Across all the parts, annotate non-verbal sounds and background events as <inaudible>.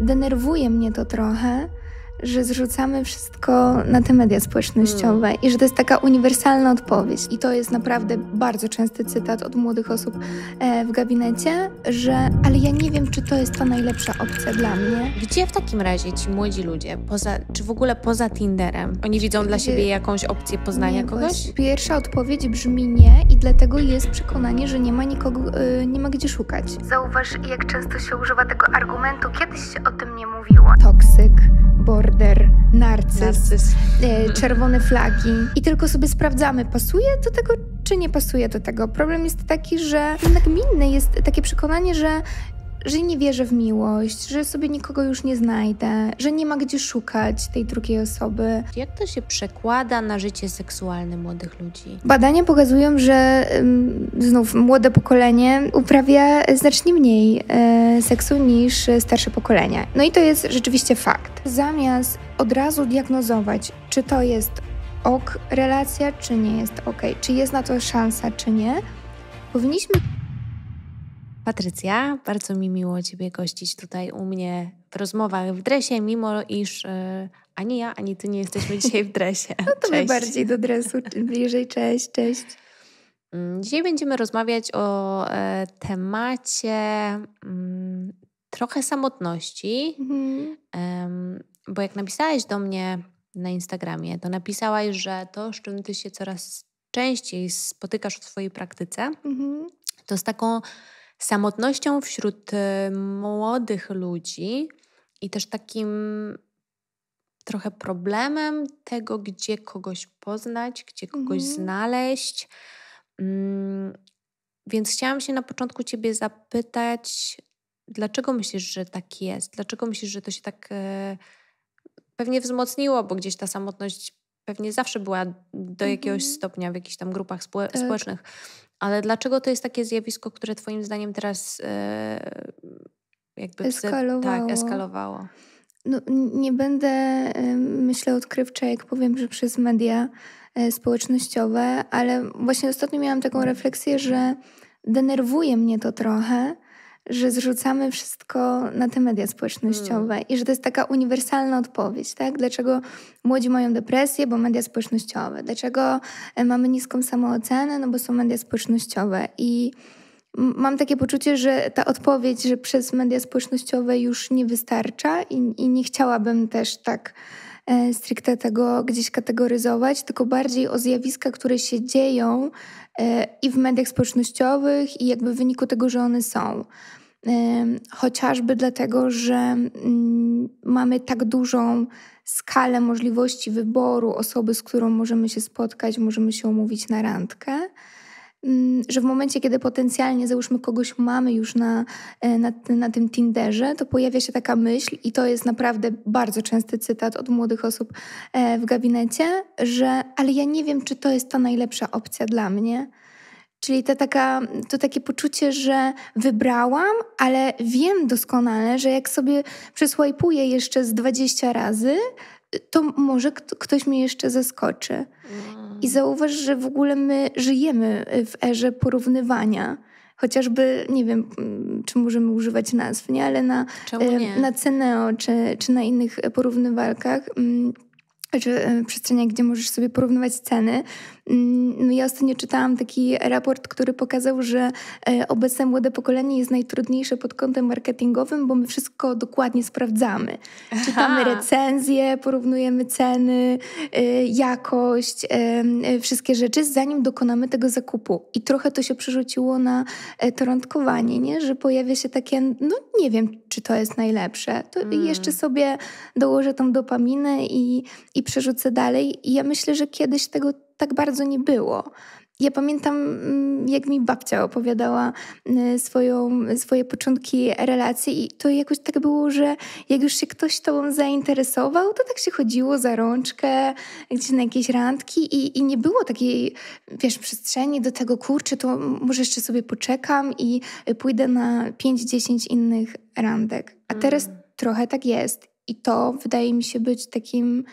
Denerwuje mnie to trochę, że zrzucamy wszystko na te media społecznościowe hmm. i że to jest taka uniwersalna odpowiedź. I to jest naprawdę bardzo częsty cytat od młodych osób e, w gabinecie, że ale ja nie wiem, czy to jest ta najlepsza opcja dla mnie. Gdzie w takim razie ci młodzi ludzie, poza, czy w ogóle poza Tinderem, oni widzą Gdzie... dla siebie jakąś opcję poznania nie, kogoś? Pierwsza odpowiedź brzmi nie i dlatego jest przekonanie, że nie ma nikogo, e, nie ma gdzie szukać. Zauważ, jak często się używa tego argumentu, kiedyś się o tym nie mówiło. Toksyk, border, narcyz, narcyz. E, mhm. czerwone flagi i tylko sobie sprawdzamy, pasuje do tego czy nie pasuje do tego. Problem jest taki, że minne jest takie przekonanie, że że nie wierzę w miłość, że sobie nikogo już nie znajdę, że nie ma gdzie szukać tej drugiej osoby. Jak to się przekłada na życie seksualne młodych ludzi? Badania pokazują, że znów młode pokolenie uprawia znacznie mniej e, seksu niż starsze pokolenie. No i to jest rzeczywiście fakt. Zamiast od razu diagnozować, czy to jest ok relacja, czy nie jest ok, czy jest na to szansa, czy nie, powinniśmy Patrycja, bardzo mi miło Ciebie gościć tutaj u mnie w rozmowach w dresie, mimo iż e, ani ja, ani Ty nie jesteśmy <laughs> dzisiaj w dresie. No to cześć. bardziej do dresu, bliżej, cześć, cześć. Mm, dzisiaj będziemy rozmawiać o e, temacie mm, trochę samotności, mhm. bo jak napisałeś do mnie na Instagramie, to napisałaś, że to, z czym Ty się coraz częściej spotykasz w swojej praktyce, mhm. to z taką samotnością wśród y, młodych ludzi i też takim trochę problemem tego, gdzie kogoś poznać, gdzie kogoś mhm. znaleźć. Mm, więc chciałam się na początku Ciebie zapytać, dlaczego myślisz, że tak jest? Dlaczego myślisz, że to się tak e, pewnie wzmocniło, bo gdzieś ta samotność pewnie zawsze była do jakiegoś mhm. stopnia w jakichś tam grupach tak. społecznych. Tak. Ale dlaczego to jest takie zjawisko, które Twoim zdaniem teraz e, jakby eskalowało? Tak, eskalowało. No, nie będę, e, myślę, odkrywcza, jak powiem, że przez media e, społecznościowe, ale właśnie ostatnio miałam taką refleksję, że denerwuje mnie to trochę, że zrzucamy wszystko na te media społecznościowe hmm. i że to jest taka uniwersalna odpowiedź, tak? Dlaczego młodzi mają depresję, bo media społecznościowe? Dlaczego e, mamy niską samoocenę, no bo są media społecznościowe i mam takie poczucie, że ta odpowiedź, że przez media społecznościowe już nie wystarcza i, i nie chciałabym też tak E, stricte tego gdzieś kategoryzować, tylko bardziej o zjawiska, które się dzieją e, i w mediach społecznościowych, i jakby w wyniku tego, że one są. E, chociażby dlatego, że mm, mamy tak dużą skalę możliwości wyboru osoby, z którą możemy się spotkać, możemy się umówić na randkę Mm, że w momencie, kiedy potencjalnie załóżmy kogoś mamy już na, e, na, na tym Tinderze, to pojawia się taka myśl, i to jest naprawdę bardzo częsty cytat od młodych osób e, w gabinecie, że ale ja nie wiem, czy to jest ta najlepsza opcja dla mnie. Czyli to, taka, to takie poczucie, że wybrałam, ale wiem doskonale, że jak sobie przesłajpuję jeszcze z 20 razy, to może ktoś mnie jeszcze zaskoczy. Mm. I zauważ, że w ogóle my żyjemy w erze porównywania. Chociażby, nie wiem, mm, czy możemy używać nazw, nie? ale na, na Ceneo czy, czy na innych porównywarkach mm, czy e, przestrzeniach, gdzie możesz sobie porównywać ceny. Mm, no ja ostatnio czytałam taki raport, który pokazał, że e, obecne młode pokolenie jest najtrudniejsze pod kątem marketingowym, bo my wszystko dokładnie sprawdzamy. Aha. Czytamy recenzje, porównujemy ceny, e, jakość, wszystkie rzeczy, zanim dokonamy tego zakupu. I trochę to się przerzuciło na to nie? że pojawia się takie, no nie wiem, czy to jest najlepsze. To mm. jeszcze sobie dołożę tą dopaminę i, i przerzucę dalej. I ja myślę, że kiedyś tego tak bardzo nie było. Ja pamiętam, mm, jak mi babcia opowiadała y, swoją, swoje początki relacji, i to jakoś tak było, że jak już się ktoś tobą zainteresował, to tak się chodziło za rączkę, gdzieś na jakieś randki, i, i nie było takiej, wiesz, przestrzeni do tego, kurczę, to może jeszcze sobie poczekam i pójdę na 5-10 innych randek. A mm. teraz mm. trochę tak jest. I to wydaje mi się być takim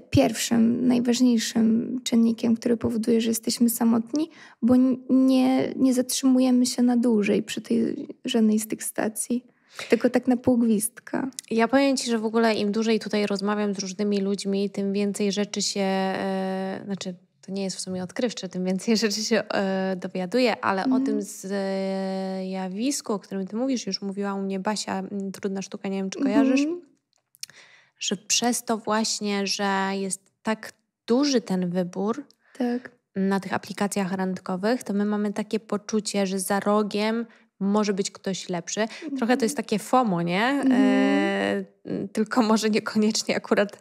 pierwszym, najważniejszym czynnikiem, który powoduje, że jesteśmy samotni, bo nie, nie zatrzymujemy się na dłużej przy tej żadnej z tych stacji. Tylko tak na pół gwizdka. Ja powiem Ci, że w ogóle im dłużej tutaj rozmawiam z różnymi ludźmi, tym więcej rzeczy się, e, znaczy to nie jest w sumie odkrywcze, tym więcej <laughs> rzeczy się e, dowiaduję, ale mm. o mhm. tym zjawisku, e, o którym Ty mówisz, już mówiła u mnie Basia, trudna sztuka, nie wiem czy mhm. kojarzysz. Mm że przez to właśnie, że jest tak duży ten wybór tak. na tych aplikacjach randkowych, to my mamy takie poczucie, że za rogiem może być ktoś lepszy. Trochę to jest takie FOMO, nie? Mm. E, tylko może niekoniecznie akurat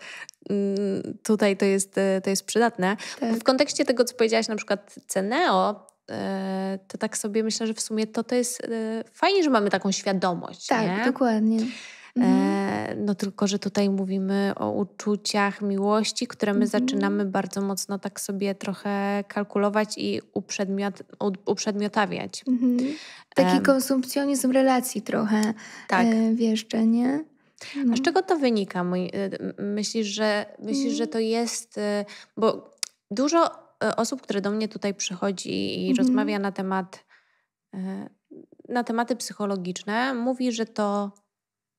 mm, tutaj to jest, e, to jest przydatne. Tak. W kontekście tego, co powiedziałaś na przykład Ceneo, e, to tak sobie myślę, że w sumie to, to jest e, fajnie, że mamy taką świadomość. Tak, nie? dokładnie. Mhm. E, no tylko, że tutaj mówimy o uczuciach miłości, które my mhm. zaczynamy bardzo mocno tak sobie trochę kalkulować i uprzedmiot, uprzedmiotawiać. Mhm. Taki konsumpcjonizm relacji trochę tak. E, wieszcze, nie? No. A z czego to wynika? Y, myślisz, że, myślisz, że mm. to jest... Y, bo dużo y, osób, które do mnie tutaj przychodzi i mhm. rozmawia na temat na tematy psychologiczne, mówi, że to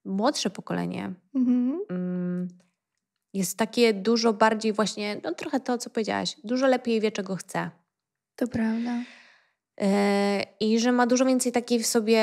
młodsze pokolenie mhm. mm, jest takie dużo bardziej właśnie, no trochę to, co powiedziałaś, dużo lepiej wie, czego chce. To prawda. E, I że ma dużo więcej takiej w sobie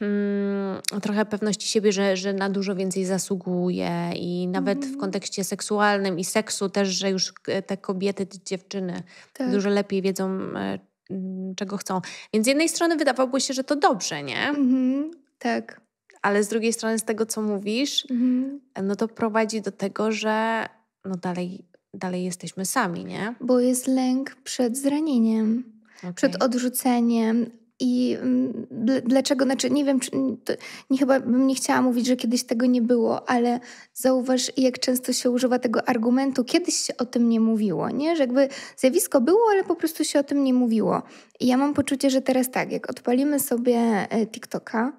mm, trochę pewności siebie, że, że na dużo więcej zasługuje i nawet w mhm. kontekście seksualnym i seksu też, że już te kobiety, te dziewczyny tak. dużo lepiej wiedzą, e, mm, czego chcą. Więc z jednej strony wydawałoby się, że to dobrze, nie? Mhm. Tak ale z drugiej strony z tego, co mówisz, mhm. no to prowadzi do tego, że no dalej, dalej jesteśmy sami, nie? Bo jest lęk przed zranieniem, okay. przed odrzuceniem, i mm, dlaczego, znaczy nie wiem, czy, to, nie, chyba bym nie chciała mówić, że kiedyś tego nie było, ale zauważ, jak często się używa tego argumentu, kiedyś się o tym nie mówiło, nie? Że jakby zjawisko było, ale po prostu się o tym nie mówiło. I ja mam poczucie, że teraz tak, jak odpalimy sobie e, TikToka,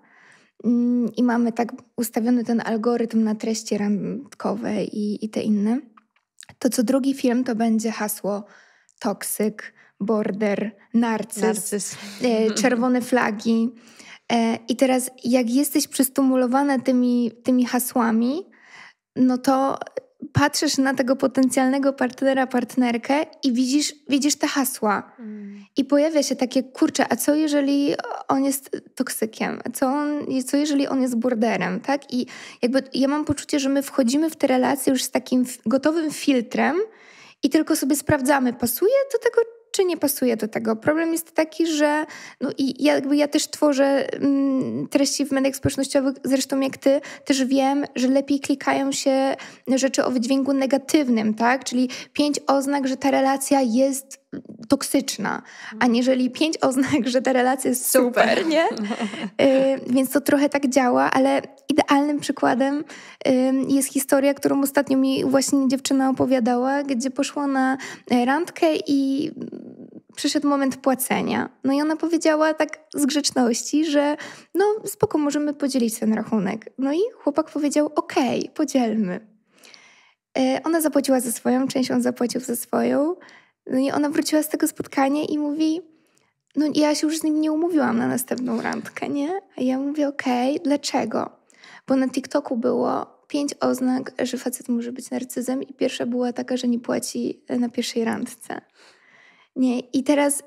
Mm, i mamy tak ustawiony ten algorytm na treści randkowe i, i te inne, to co drugi film to będzie hasło toksyk, border, narcyz, narcyz. E, czerwone flagi. E, I teraz, jak jesteś przystumulowana tymi, tymi hasłami, no to patrzysz na tego potencjalnego partnera, partnerkę i widzisz, widzisz te hasła. Mm. I pojawia się takie, kurcze, a co jeżeli on jest toksykiem? Co, on, co jeżeli on jest borderem? Tak? I jakby ja mam poczucie, że my wchodzimy w te relacje już z takim gotowym filtrem i tylko sobie sprawdzamy, pasuje do tego czy nie pasuje do tego. Problem jest taki, że no i jakby ja też tworzę mm, treści w mediach społecznościowych, zresztą jak ty, też wiem, że lepiej klikają się rzeczy o wydźwięku negatywnym, tak? Czyli pięć oznak, że ta relacja jest toksyczna, mhm. aniżeli pięć oznak, że ta relacja jest super, super nie? <laughs> Y, więc to trochę tak działa, ale idealnym przykładem y, jest historia, którą ostatnio mi właśnie dziewczyna opowiadała, gdzie poszła na e, randkę i przyszedł moment płacenia. No i ona powiedziała tak z grzeczności, że no spoko, możemy podzielić ten rachunek. No i chłopak powiedział, okej, okay, podzielmy. Y, ona zapłaciła za swoją część, on zapłacił za swoją. No i ona wróciła z tego spotkania i mówi, no ja się już z nim nie umówiłam na następną randkę, nie? A ja mówię, okej, okay, dlaczego? Bo na TikToku było pięć oznak, że facet może być narcyzem i pierwsza była taka, że nie płaci na pierwszej randce. Nie, i teraz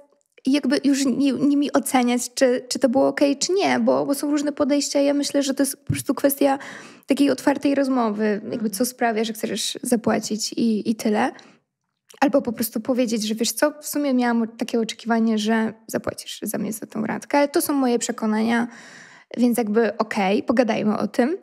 jakby już nimi oceniać, czy, czy to było ok, czy nie, bo, bo są różne podejścia. Ja myślę, że to jest po prostu kwestia takiej otwartej rozmowy, jakby co sprawia, że chcesz zapłacić i, i tyle. Albo po prostu powiedzieć, że wiesz co, w sumie miałam takie oczekiwanie, że zapłacisz za mnie za tą radkę, ale to są moje przekonania, więc jakby okej, okay, pogadajmy o tym.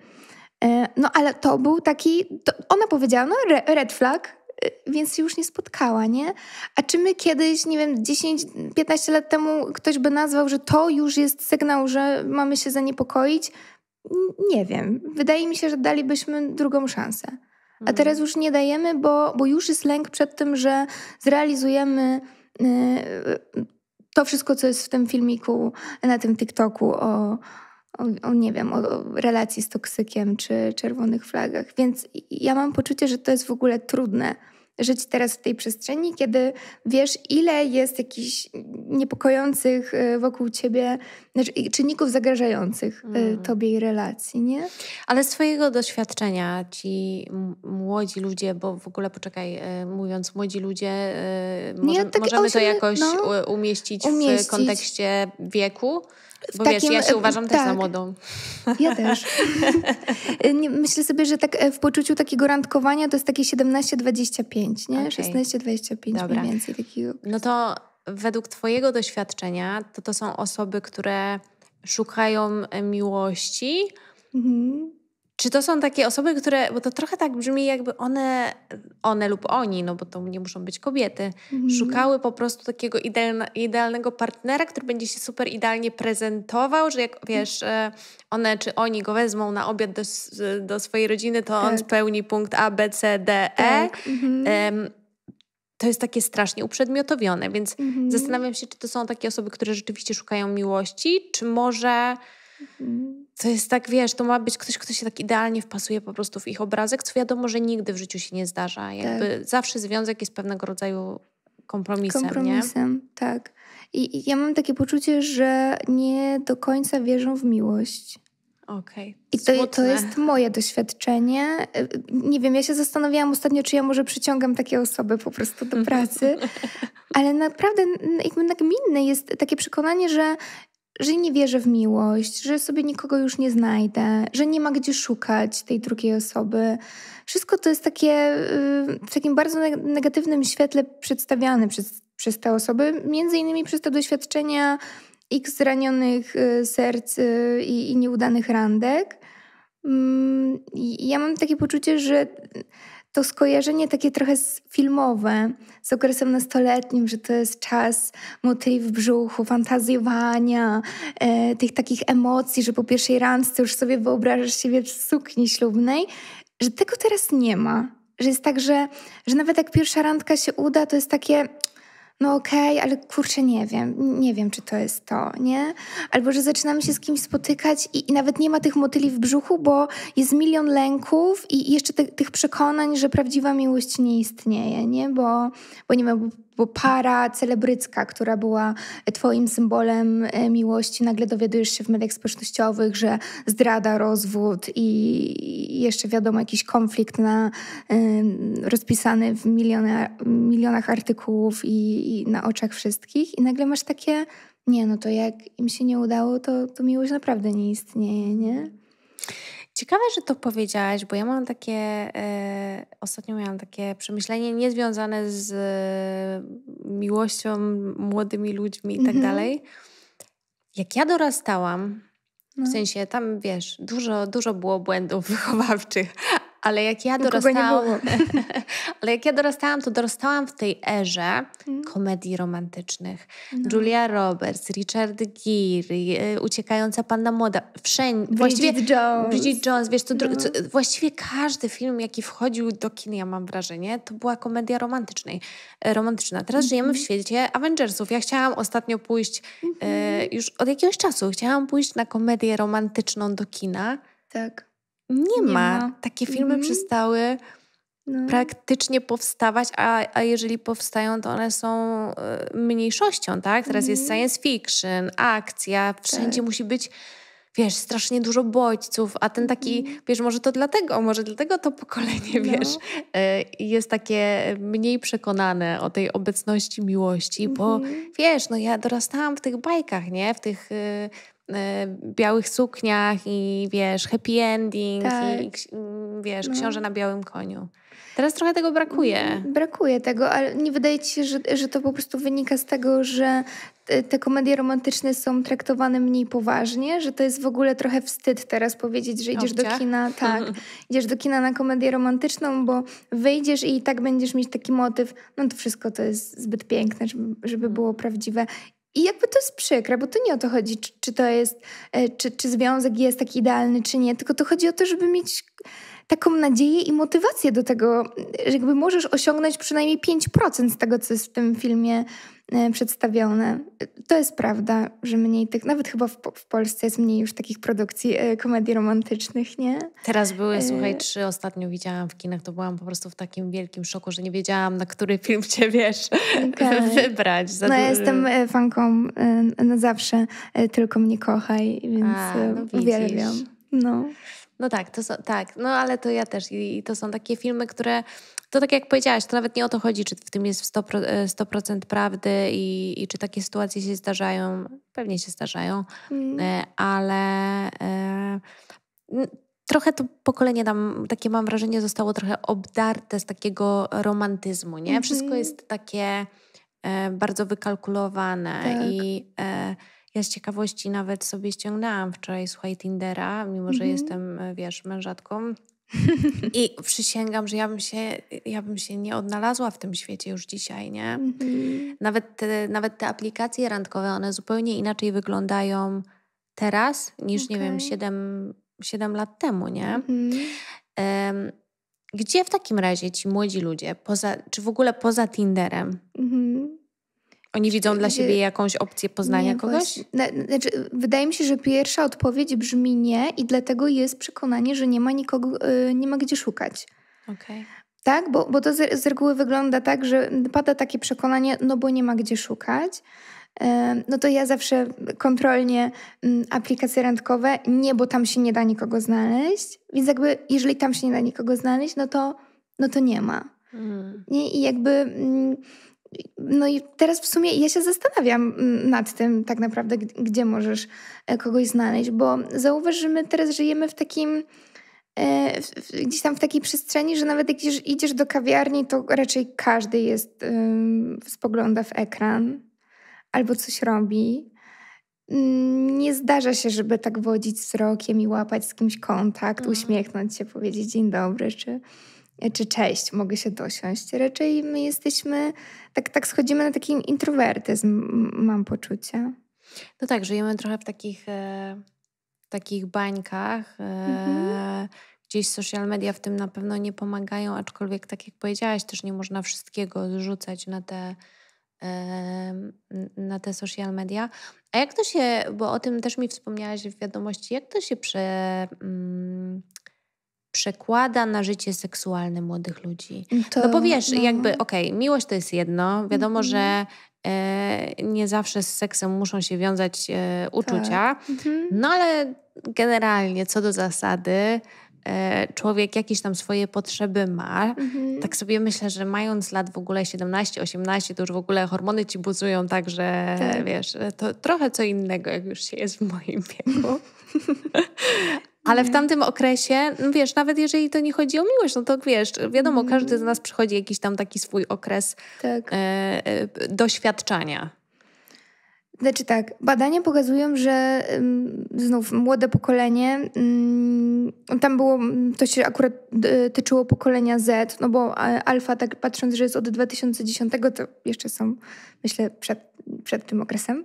E, no ale to był taki, to ona powiedziała, no red flag, e, więc się już nie spotkała, nie? A czy my kiedyś, nie wiem, 10-15 lat temu ktoś by nazwał, że to już jest sygnał, że mamy się zaniepokoić? Nie wiem. Wydaje mi się, że dalibyśmy drugą szansę a teraz mhm. już nie dajemy, bo, bo już jest lęk przed tym, że zrealizujemy y, y, to wszystko, co jest w tym filmiku, na tym TikToku o, o, o, nie wiem, o, o, relacji z toksykiem czy czerwonych flagach. Więc ja mam poczucie, że to jest w ogóle trudne żyć teraz w tej przestrzeni, kiedy wiesz, ile jest jakichś niepokojących y, wokół ciebie, znaczy czynników zagrażających mm. tobie i relacji, nie? Ale z twojego doświadczenia ci młodzi ludzie, bo w ogóle poczekaj, y, mówiąc młodzi ludzie, nie, no może, tak możemy to jakoś no, umieścić, umieścić w kontekście wieku? Bo takim, wiesz, ja się e, uważam tak, też za tak. młodą. Ja też. E, myślę sobie, że tak e, w poczuciu takiego randkowania to jest takie 17-25, nie? Okay. 16-25 mniej więcej. Takiego. No to według twojego doświadczenia to to są osoby, które szukają miłości, mhm. Czy to są takie osoby, które, bo to trochę tak brzmi, jakby one, one lub oni, no bo to nie muszą być kobiety, mhm. szukały po prostu takiego idealna, idealnego partnera, który będzie się super idealnie prezentował, że jak mhm. wiesz, e, one czy oni go wezmą na obiad do, do swojej rodziny, to tak. on spełni punkt A, B, C, D, E. Tak. Um, to jest takie strasznie uprzedmiotowione, więc zastanawiam się, czy to są takie osoby, które rzeczywiście szukają miłości, czy może. To jest tak, wiesz, to ma być ktoś, kto się tak idealnie wpasuje po prostu w ich obrazek, co wiadomo, że nigdy w życiu się nie zdarza. Tak. Jakby tak. zawsze związek jest pewnego rodzaju kompromisem. Kompromisem, nie? tak. I, I, ja mam takie poczucie, że nie do końca wierzą w miłość. Okej. Okay. I to, to, jest moje doświadczenie. E, nie wiem, ja się zastanawiałam ostatnio, czy ja może przyciągam takie osoby po prostu do pracy, <laughs> ale naprawdę jakby nagminne jest takie przekonanie, że że nie wierzę w miłość, że sobie nikogo już nie znajdę, że nie ma gdzie szukać tej drugiej osoby. Wszystko to jest takie y, w takim bardzo negatywnym świetle przedstawiane przez, przez te osoby, między innymi przez te doświadczenia ich zranionych y, serc y, i, i nieudanych randek. Mm, ja mam takie poczucie, że to skojarzenie takie trochę filmowe z okresem nastoletnim, że to jest czas motyli w brzuchu, fantazjowania, e, tych takich emocji, że po pierwszej randce już sobie wyobrażasz siebie w sukni ślubnej, że tego teraz nie ma. Że jest tak, że, że nawet jak pierwsza randka się uda, to jest takie, no okej, okay, ale kurczę, nie wiem, nie wiem, czy to jest to, nie? Albo że zaczynamy się z kimś spotykać i, i nawet nie ma tych motyli w brzuchu, bo jest milion lęków i jeszcze te, tych przekonań, że prawdziwa miłość nie istnieje, nie? Bo, bo nie wiem, bo para celebrycka, która była e, twoim symbolem e, miłości, nagle dowiadujesz się w mediach społecznościowych, że zdrada, rozwód i jeszcze wiadomo jakiś konflikt na, rozpisany w miliona, milionach artykułów i, i na oczach wszystkich i nagle masz takie nie, no to jak im się nie udało, to, to miłość naprawdę nie istnieje, nie? Ciekawe, że to powiedziałaś, bo ja mam takie, e, ostatnio miałam takie przemyślenie niezwiązane z e, miłością, młodymi ludźmi i tak mhm. dalej. Jak ja dorastałam, no. w sensie tam wiesz, dużo, dużo było błędów <laughs> wychowawczych, ale jak ja dorastałam, <laughs> ale jak ja dorastałam, to dorastałam w tej erze mm. komedii romantycznych. No. Julia Roberts, Richard Gere, y, Uciekająca Panna Młoda, wszędzie. Właściwie, Jones. Bridget Jones, wiesz, to, no. co, właściwie każdy film, jaki wchodził do kin, ja mam wrażenie, to była komedia romantycznej, e, romantyczna. Teraz mm-hmm. żyjemy w świecie Avengersów. Ja chciałam ostatnio pójść, mm-hmm. e, mhm. już od jakiegoś czasu, chciałam pójść na komedię romantyczną do kina. Tak. Nie, ma. ma. Takie filmy mm. przestały no. praktycznie powstawać, a, a jeżeli powstają, to one są e, mniejszością, tak? Teraz mm. jest mhm. science fiction, akcja, wszędzie tak. musi być wiesz, strasznie dużo bodźców, a ten taki, mm. wiesz, może to dlatego, może dlatego to pokolenie, no. wiesz, e, jest takie mniej przekonane o tej obecności miłości, mm -hmm. bo mhm. wiesz, no ja dorastałam w tych bajkach, nie? W tych e, Y, białych sukniach i wiesz, happy ending tak. i wiesz, no. książę na białym koniu. Teraz trochę tego brakuje. Mm, brakuje tego, ale nie wydaje ci się, że, że to po prostu wynika z tego, że y, te komedie romantyczne są traktowane mniej poważnie, że to jest w ogóle trochę wstyd teraz powiedzieć, że idziesz do kina, tak, <laughs> idziesz do kina na komedię romantyczną, bo wyjdziesz i, i tak będziesz mieć taki motyw, no to wszystko to jest zbyt piękne, żeby, żeby mm. było prawdziwe i jakby to jest przykre, bo to nie o to chodzi, czy, czy to jest, e, czy, czy związek jest taki idealny, czy nie, tylko to chodzi o to, żeby mieć taką nadzieję i motywację do tego, że jakby możesz osiągnąć przynajmniej 5% z tego, co jest w tym filmie e, przedstawione. To jest prawda, że mniej tych, nawet chyba w, w Polsce jest mniej już takich produkcji e, komedii romantycznych, nie? Teraz były, e, słuchaj, trzy ostatnio widziałam w kinach, to byłam po prostu w takim wielkim szoku, że nie wiedziałam, na który film cię wiesz okay. <laughs> wybrać. no ja jestem fanką na zawsze Tylko mnie kochaj, więc A, no uwielbiam. No. No tak, to są, tak, no ale to ja też. I, to są takie filmy, które. To tak jak powiedziałaś, to nawet nie o to chodzi, czy w tym jest 100%, 100 e, prawdy i, i czy takie sytuacje się zdarzają. Pewnie się zdarzają, mm. E, ale e, trochę to pokolenie nam, takie mam wrażenie, zostało trochę obdarte z takiego romantyzmu, nie? Mm -hmm. Wszystko mhm. jest takie e, bardzo wykalkulowane tak. i. E, ja z ciekawości nawet sobie ściągnęłam wczoraj, słuchaj, Tindera, mimo że mm-hmm. jestem, e, wiesz, mężatką. <laughs> I przysięgam, że ja bym, się, ja bym się nie odnalazła w tym świecie już dzisiaj, nie? Mm-hmm. Nawet, te, nawet te aplikacje randkowe, one zupełnie inaczej wyglądają teraz niż, okay. nie wiem, 7, 7 lat temu, nie? Mm-hmm. gdzie w takim razie ci młodzi ludzie, poza, czy w ogóle poza Tinderem, mhm. Oni widzą dla siebie jakąś opcję poznania nie, kogoś? Znaczy, wydaje mi się, że pierwsza odpowiedź brzmi nie i dlatego jest przekonanie, że nie ma nikogo, y, nie ma gdzie szukać. Okay. Tak, bo, bo to z, z reguły wygląda tak, że pada takie przekonanie, no bo nie ma gdzie szukać no to ja zawsze kontrolnie mm, aplikacje randkowe, nie, bo tam się nie da nikogo znaleźć. Więc jakby, jeżeli tam się nie da nikogo znaleźć, no to, no to nie ma. Mm. Nie? I jakby mm, no i teraz w sumie ja się zastanawiam mm, nad tym tak naprawdę, gdzie możesz e, kogoś znaleźć, bo zauważ, że my teraz żyjemy w takim e, gdzieś tam w takiej przestrzeni, że nawet jak idziesz, do kawiarni, to raczej każdy jest, spogląda w ekran albo coś robi. Mm, nie zdarza się, żeby tak wodzić wzrokiem i łapać z kimś kontakt, mhm. uśmiechnąć się, powiedzieć dzień dobry, czy czy cześć, mogę się dosiąść. Raczej my jesteśmy, tak, tak schodzimy na taki introwertyzm, mam poczucie. No tak, żyjemy trochę w takich, e, takich bańkach. E, mhm. Gdzieś social media w tym na pewno nie pomagają, aczkolwiek, tak jak powiedziałaś, też nie można wszystkiego zrzucać na te, e, na te social media. A jak to się, bo o tym też mi wspomniałaś w wiadomości, jak to się prze. Mm, przekłada na życie seksualne młodych ludzi. Mm, to, no bo wiesz, no. jakby okej, okay, miłość to jest jedno, wiadomo, mhm. że e, nie zawsze z seksem muszą się wiązać e, uczucia, tak. Mhm. no ale generalnie co do zasady e, człowiek jakieś tam swoje potrzeby ma. Mhm. Tak sobie myślę, że mając lat w ogóle 17, 18, to już w ogóle hormony ci buzują, także tak. wiesz, to trochę co innego, jak już się jest w moim wieku. <laughs> Ale w mhm. tamtym okresie, no wiesz, nawet jeżeli to nie chodzi o miłość, no to wiesz, wiadomo, mhm. każdy z nas przychodzi jakiś tam taki swój okres tak. e, e, doświadczania. Znaczy tak, badania pokazują, że znów młode pokolenie, mm, tam było, to się akurat e, tyczyło pokolenia Z, no bo e, alfa, tak patrząc, że jest od 2010, to jeszcze są, myślę, przed, przed tym okresem,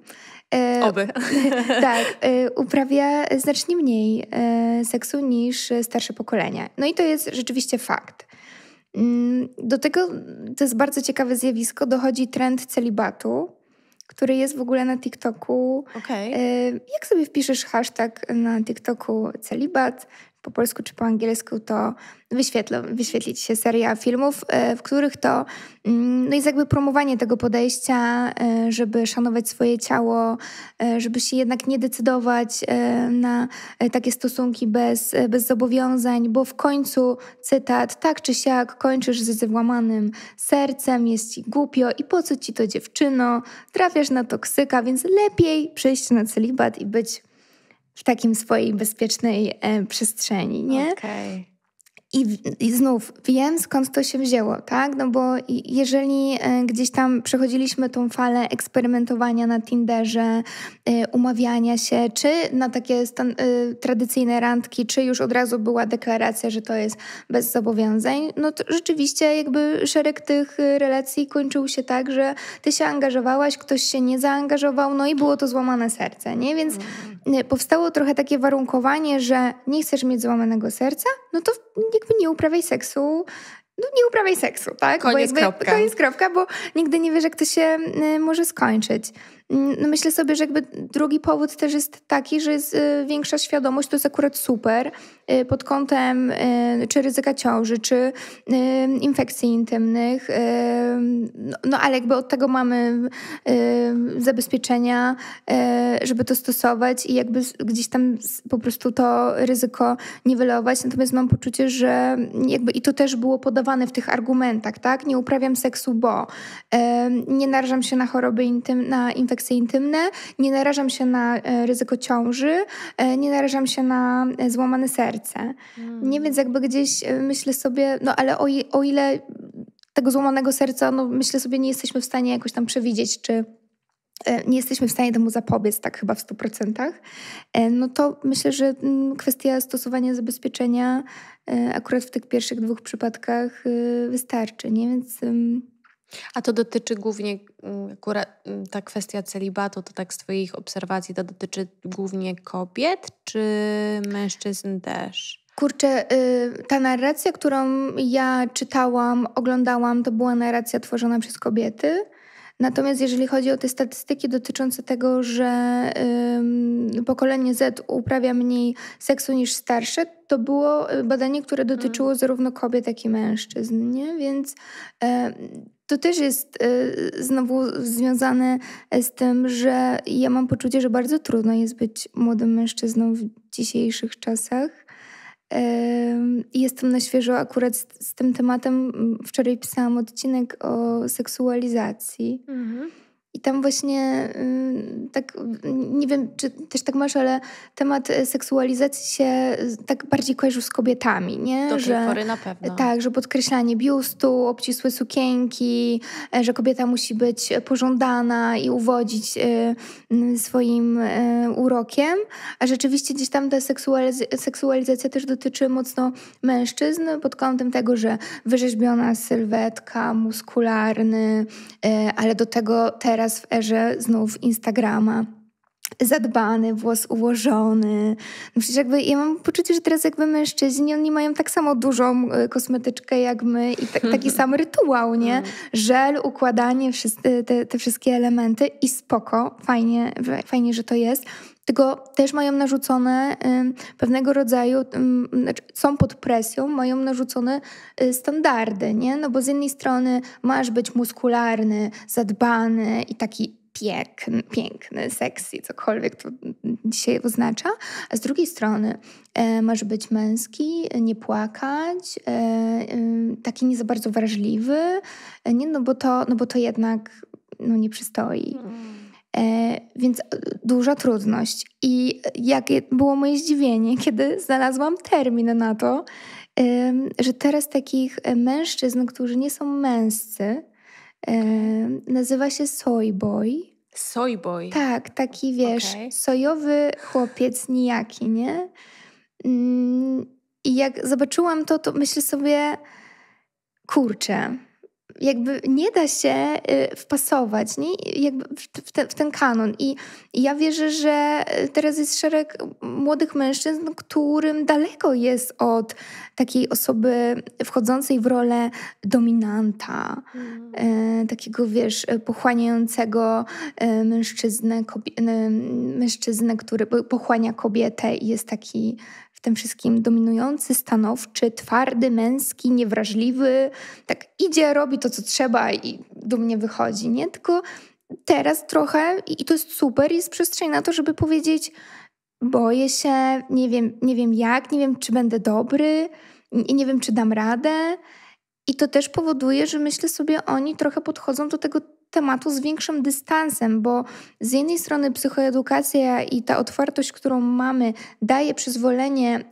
E, Oby. <laughs> tak, e, uprawia znacznie mniej e, seksu niż starsze pokolenia. No i to jest rzeczywiście fakt. Mm, do tego, to jest bardzo ciekawe zjawisko, dochodzi trend celibatu, który jest w ogóle na TikToku. Okay. Jak sobie wpiszesz hashtag na TikToku celibat, po polsku czy po angielsku, to wyświetlą, wyświetli się seria filmów, e, w których to mm, no jest jakby promowanie tego podejścia, e, żeby szanować swoje ciało, e, żeby się jednak nie decydować na takie stosunki bez, bez zobowiązań, bo w końcu cytat, tak czy siak, kończysz ze złamanym sercem, jest ci głupio i po co ci to dziewczyno, trafiasz na toksyka, więc lepiej przejść na celibat i być w takim swojej bezpiecznej e, przestrzeni, nie? Okay. I, I znów wiem, skąd to się wzięło, tak? No bo jeżeli e, gdzieś tam przechodziliśmy tą falę eksperymentowania na Tinderze, e, umawiania się, czy na takie stan- e, tradycyjne randki, czy już od razu była deklaracja, że to jest bez zobowiązań, no to rzeczywiście jakby szereg tych relacji kończył się tak, że ty się angażowałaś, ktoś się nie zaangażował, no i było to złamane serce, nie? Więc mhm. powstało trochę takie warunkowanie, że nie chcesz mieć złamanego serca, no to jakby nie uprawiaj seksu, no nie uprawiaj seksu, tak? Koniec bo jakby, kropka. Koniec kropka, bo nigdy nie wiesz, jak to się y, może skończyć. Mm, no myślę sobie, że jakby drugi powód też jest taki, że jest y, większa świadomość, to jest akurat super y, pod kątem y, czy ryzyka ciąży, czy infekcji intymnych, no, no ale jakby od tego mamy zabezpieczenia, żeby to stosować i jakby gdzieś tam po prostu to ryzyko niwelować. Natomiast mam poczucie, że jakby i to też było podawane w tych argumentach, tak? Nie uprawiam seksu, bo nie narażam się na choroby intymne, na infekcje konteksty intymne, nie narażam się na e, ryzyko ciąży, e, nie narażam się na e, złamane serce. Mm. Nie więc jakby gdzieś myślę sobie, no ale o, o ile tego złamanego serca, no myślę sobie, nie jesteśmy w stanie jakoś tam przewidzieć, czy nie jesteśmy w stanie temu zapobiec, tak chyba w 100%, no to myślę, że mm, kwestia stosowania zabezpieczenia akurat w tych pierwszych dwóch przypadkach wystarczy. Nie? Więc a to dotyczy głównie, mm, akurat mm, ta kwestia celibatu, to tak z Twoich obserwacji, to dotyczy głównie kobiet czy mężczyzn też? Kurczę, y, ta narracja, którą ja czytałam, oglądałam, to była narracja tworzona przez kobiety. Natomiast jeżeli chodzi o te statystyki dotyczące tego, że pokolenie Z uprawia mniej seksu niż starsze, to było y, badanie, które dotyczyło mm. zarówno kobiet, jak i mężczyzn, nie? więc to też jest e, znowu związane e, z tym, że ja mam poczucie, że bardzo trudno jest być młodym mężczyzną w dzisiejszych czasach. Jestem na świeżo akurat z, z tym tematem. Wczoraj pisałam odcinek o seksualizacji. Mhm. I tam właśnie mm, tak, mm, nie wiem, czy też tak masz, ale temat e, seksualizacji się tak bardziej kojarzył z kobietami, nie? Do że, tej pory na pewno. Tak, że podkreślanie biustu, obcisłe sukienki, e, że kobieta musi być pożądana i uwodzić e, mm, swoim urokiem. A rzeczywiście gdzieś tam ta seksualizacja też dotyczy mocno mężczyzn pod kątem tego, że wyrzeźbiona sylwetka, muskularny, ale do tego teraz teraz w erze znów Instagrama zadbany, włos ułożony. No przecież jakby ja mam poczucie, że teraz jakby mężczyźni, oni mają tak samo dużą e, kosmetyczkę jak my i taki <laughs> sam rytuał, nie? Mm. Żel, układanie, wszyscy, te, te, wszystkie elementy i spoko, fajnie, fajnie, że to jest. Tylko też mają narzucone pewnego rodzaju, znaczy są pod presją, mają narzucone y, standardy, nie? No bo z jednej strony masz być muskularny, zadbany i taki piękny, piękny, sexy, cokolwiek to dzisiaj oznacza, a z drugiej strony e, masz być męski, nie płakać, e, taki nie za bardzo wrażliwy, e, nie? No bo to, no bo to jednak no, nie przystoi. Mm. E, więc duża trudność. I jakie było moje zdziwienie, <laughs> kiedy znalazłam termin na to, że teraz takich mężczyzn, którzy nie są męscy, nazywa się Soy boy. Tak, taki wiesz, okay. sojowy chłopiec nijaki, nie? Mm, I jak zobaczyłam to, to myślę sobie, kurczę, jakby nie da się y, wpasować nie? Jakby w, ten, w ten kanon. I, ja wierzę, że y, teraz jest szereg młodych mężczyzn, którym daleko jest od takiej osoby wchodzącej w rolę dominanta, mm. Y, takiego, wiesz, pochłaniającego mężczyznę, kobie, mężczyznę, który pochłania kobietę i jest taki tym wszystkim dominujący, stanowczy, twardy, męski, niewrażliwy, tak idzie, robi to, co trzeba i do mnie wychodzi, nie? Tylko teraz trochę, i to jest super, jest przestrzeń na to, żeby powiedzieć, boję się, nie wiem, nie wiem jak, nie wiem, czy będę dobry, i nie wiem, czy dam radę. I to też powoduje, że myślę sobie, oni trochę podchodzą do tego tematu z większym dystansem, bo z jednej strony psychoedukacja i ta otwartość, którą mamy, daje przyzwolenie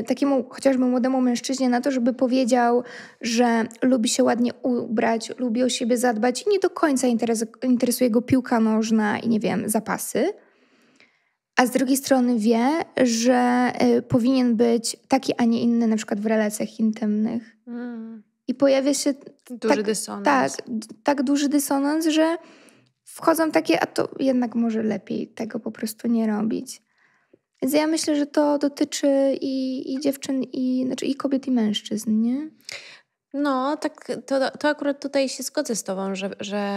y, takiemu chociażby młodemu mężczyźnie na to, żeby powiedział, że lubi się ładnie ubrać, lubi o siebie zadbać i nie do końca interes interesuje go piłka nożna i nie wiem, zapasy a z drugiej strony wie, że y, powinien być taki, a nie inny, na przykład w relacjach intymnych. Mm. I pojawia się Duży tak, dysonans. Tak, tak duży dysonans, że wchodzą takie, a to jednak może lepiej tego po prostu nie robić. Więc ja myślę, że to dotyczy i, i dziewczyn, i, znaczy i kobiet, i mężczyzn, nie? No, tak, to, to akurat tutaj się zgodzę z Tobą, że, że,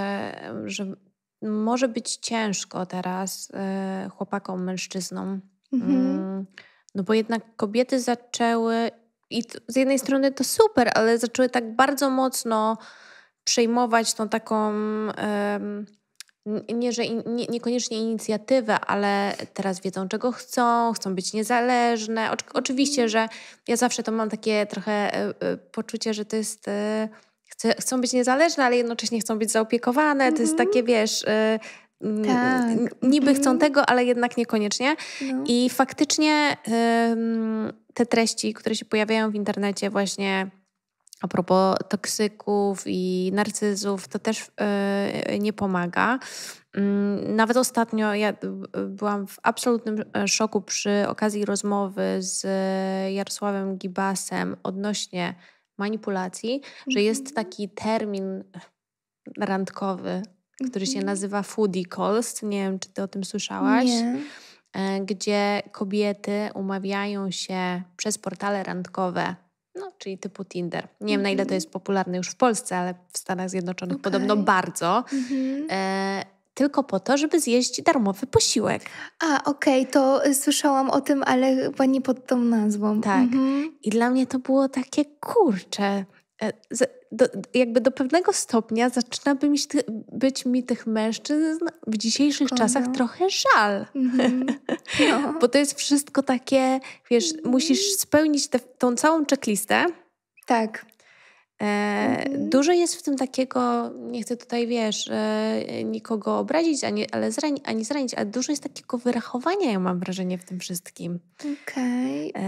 że może być ciężko teraz e, chłopakom, mężczyznom. Mhm. Mm, no bo jednak kobiety zaczęły i z jednej strony to super, ale zaczęły tak bardzo mocno przejmować tą taką. Um, nie, że in, nie, niekoniecznie inicjatywę, ale teraz wiedzą, czego chcą, chcą być niezależne. O, oczywiście, mhm. że ja zawsze to mam takie trochę y, y, poczucie, że to jest. Y, chcą być niezależne, ale jednocześnie chcą być zaopiekowane. Mm -hmm. To jest mhm. takie, wiesz, Mm, tak. Niby chcą mhm. tego, ale jednak niekoniecznie. No. I faktycznie te treści, które się pojawiają w internecie, właśnie a propos toksyków i narcyzów, to też e, nie pomaga. Mm, nawet ostatnio ja byłam w absolutnym e, szoku przy okazji rozmowy z e, Jarosławem Gibasem odnośnie manipulacji, mm -hmm. że jest mhm. taki termin randkowy, który się mhm. nazywa Foodie Calls. Nie wiem, czy ty o tym słyszałaś. Nie. E, gdzie kobiety umawiają się przez portale randkowe, no, czyli typu Tinder. Nie wiem, na ile to mhm. jest popularne już w Polsce, ale w Stanach Zjednoczonych okay. podobno bardzo. Mhm. e, tylko po to, żeby zjeść darmowy posiłek. A, okej, okay, to słyszałam o tym, ale chyba nie pod tą nazwą. Tak. I dla mnie to było takie kurcze. E, do, jakby do pewnego stopnia zaczyna być, być mi tych mężczyzn w dzisiejszych czasach trochę żal. Mm -hmm. no. <laughs> Bo to jest wszystko takie, wiesz, mm -hmm. musisz spełnić te, tą całą checklistę. Tak. E, mm -hmm. Dużo jest w tym takiego, nie chcę tutaj, wiesz, e, nikogo obrazić, ani, ale ani zranić, ale dużo jest takiego wyrachowania, ja mam wrażenie, w tym wszystkim. Okej. Okay.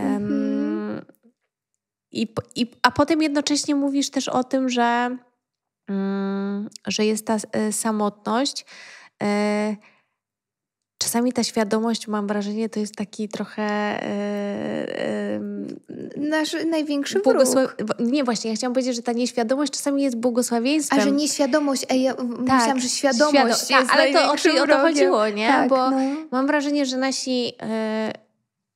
I, i, a potem jednocześnie mówisz też o tym, że, mm, że jest ta y, samotność. Y, czasami ta świadomość, mam wrażenie, to jest taki trochę. Yy, yy, Nasz największy błogosław... Nie, właśnie, ja chciałam powiedzieć, że ta nieświadomość czasami jest błogosławieństwem. A że nieświadomość, ej, ja tak, myślałam, że świadomość. Świado- ta, ale to o, o to chodziło, nie? Tak, Bo no. mam wrażenie, że nasi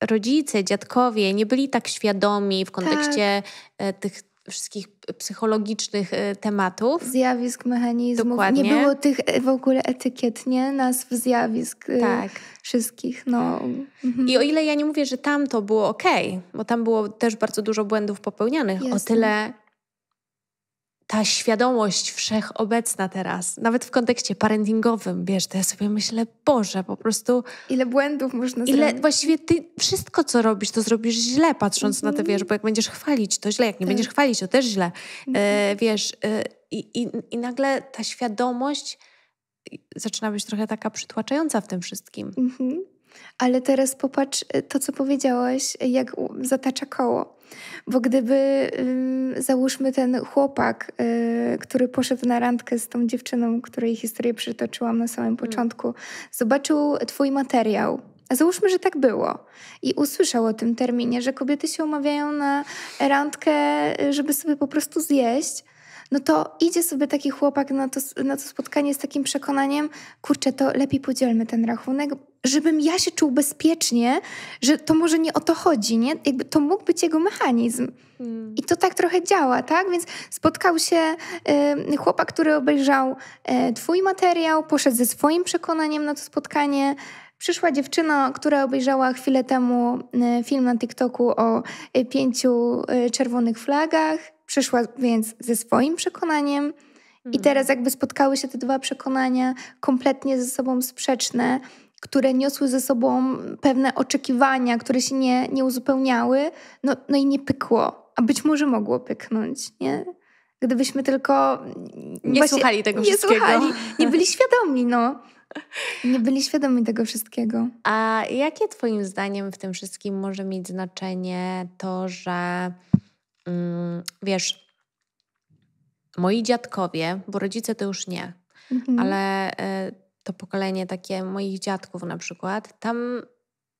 rodzice, dziadkowie nie byli tak świadomi w kontekście tak. E, tych wszystkich psychologicznych e, tematów. Zjawisk, mechanizmów. Dokładnie. Nie było tych e, w ogóle etykiet, nie? Nazw zjawisk tak. wszystkich. No. Mhm. I o ile ja nie mówię, że tam to było ok, bo tam było też bardzo dużo błędów popełnianych, o tyle ta świadomość wszechobecna teraz, nawet w kontekście parentingowym, wiesz, to ja sobie myślę, Boże, po prostu... Ile błędów można ile, zrobić. Właściwie ty wszystko, co robisz, to zrobisz źle, patrząc mm-hmm. na to, mhm. wiesz, bo jak będziesz chwalić, to źle, jak nie tak. będziesz chwalić, to też źle. Mm-hmm. E, mhm. wiesz, e, i, i, i nagle ta świadomość zaczyna być trochę taka przytłaczająca w tym wszystkim. Mhm. Ale teraz popatrz y, to, co powiedziałaś, jak zatacza koło. Bo gdyby, załóżmy, ten chłopak, y, który poszedł na randkę z tą dziewczyną, której historię przytoczyłam na samym mm. początku, zobaczył Twój materiał. A załóżmy, że tak było i usłyszał o tym terminie, że kobiety się umawiają na randkę, y, żeby sobie po prostu zjeść no to idzie sobie taki chłopak na to, na to spotkanie z takim przekonaniem, kurczę, to lepiej podzielmy ten rachunek, żebym ja się czuł bezpiecznie, że to może nie o to chodzi, nie? Jakby to mógł być jego mechanizm. Hmm. I to tak trochę działa, tak? Więc spotkał się y, chłopak, który obejrzał y, twój materiał, poszedł ze swoim przekonaniem na to spotkanie. Przyszła dziewczyna, która obejrzała chwilę temu y, film na TikToku o e, pięciu czerwonych flagach. Przyszła więc ze swoim przekonaniem. I hmm. teraz jakby spotkały się te dwa przekonania, kompletnie ze sobą sprzeczne, które niosły ze sobą pewne oczekiwania, które się nie, nie uzupełniały, no, no i nie pykło, a być może mogło pyknąć, nie? Gdybyśmy tylko... Nie właśnie, słuchali tego nie wszystkiego. Słuchali, nie byli <laughs> świadomi, no. Nie byli świadomi tego wszystkiego. A jakie Twoim zdaniem w tym wszystkim może mieć znaczenie to, że mm, wiesz, moi dziadkowie, bo rodzice to już nie, mhm. ale y, to pokolenie takie moich dziadków na przykład, tam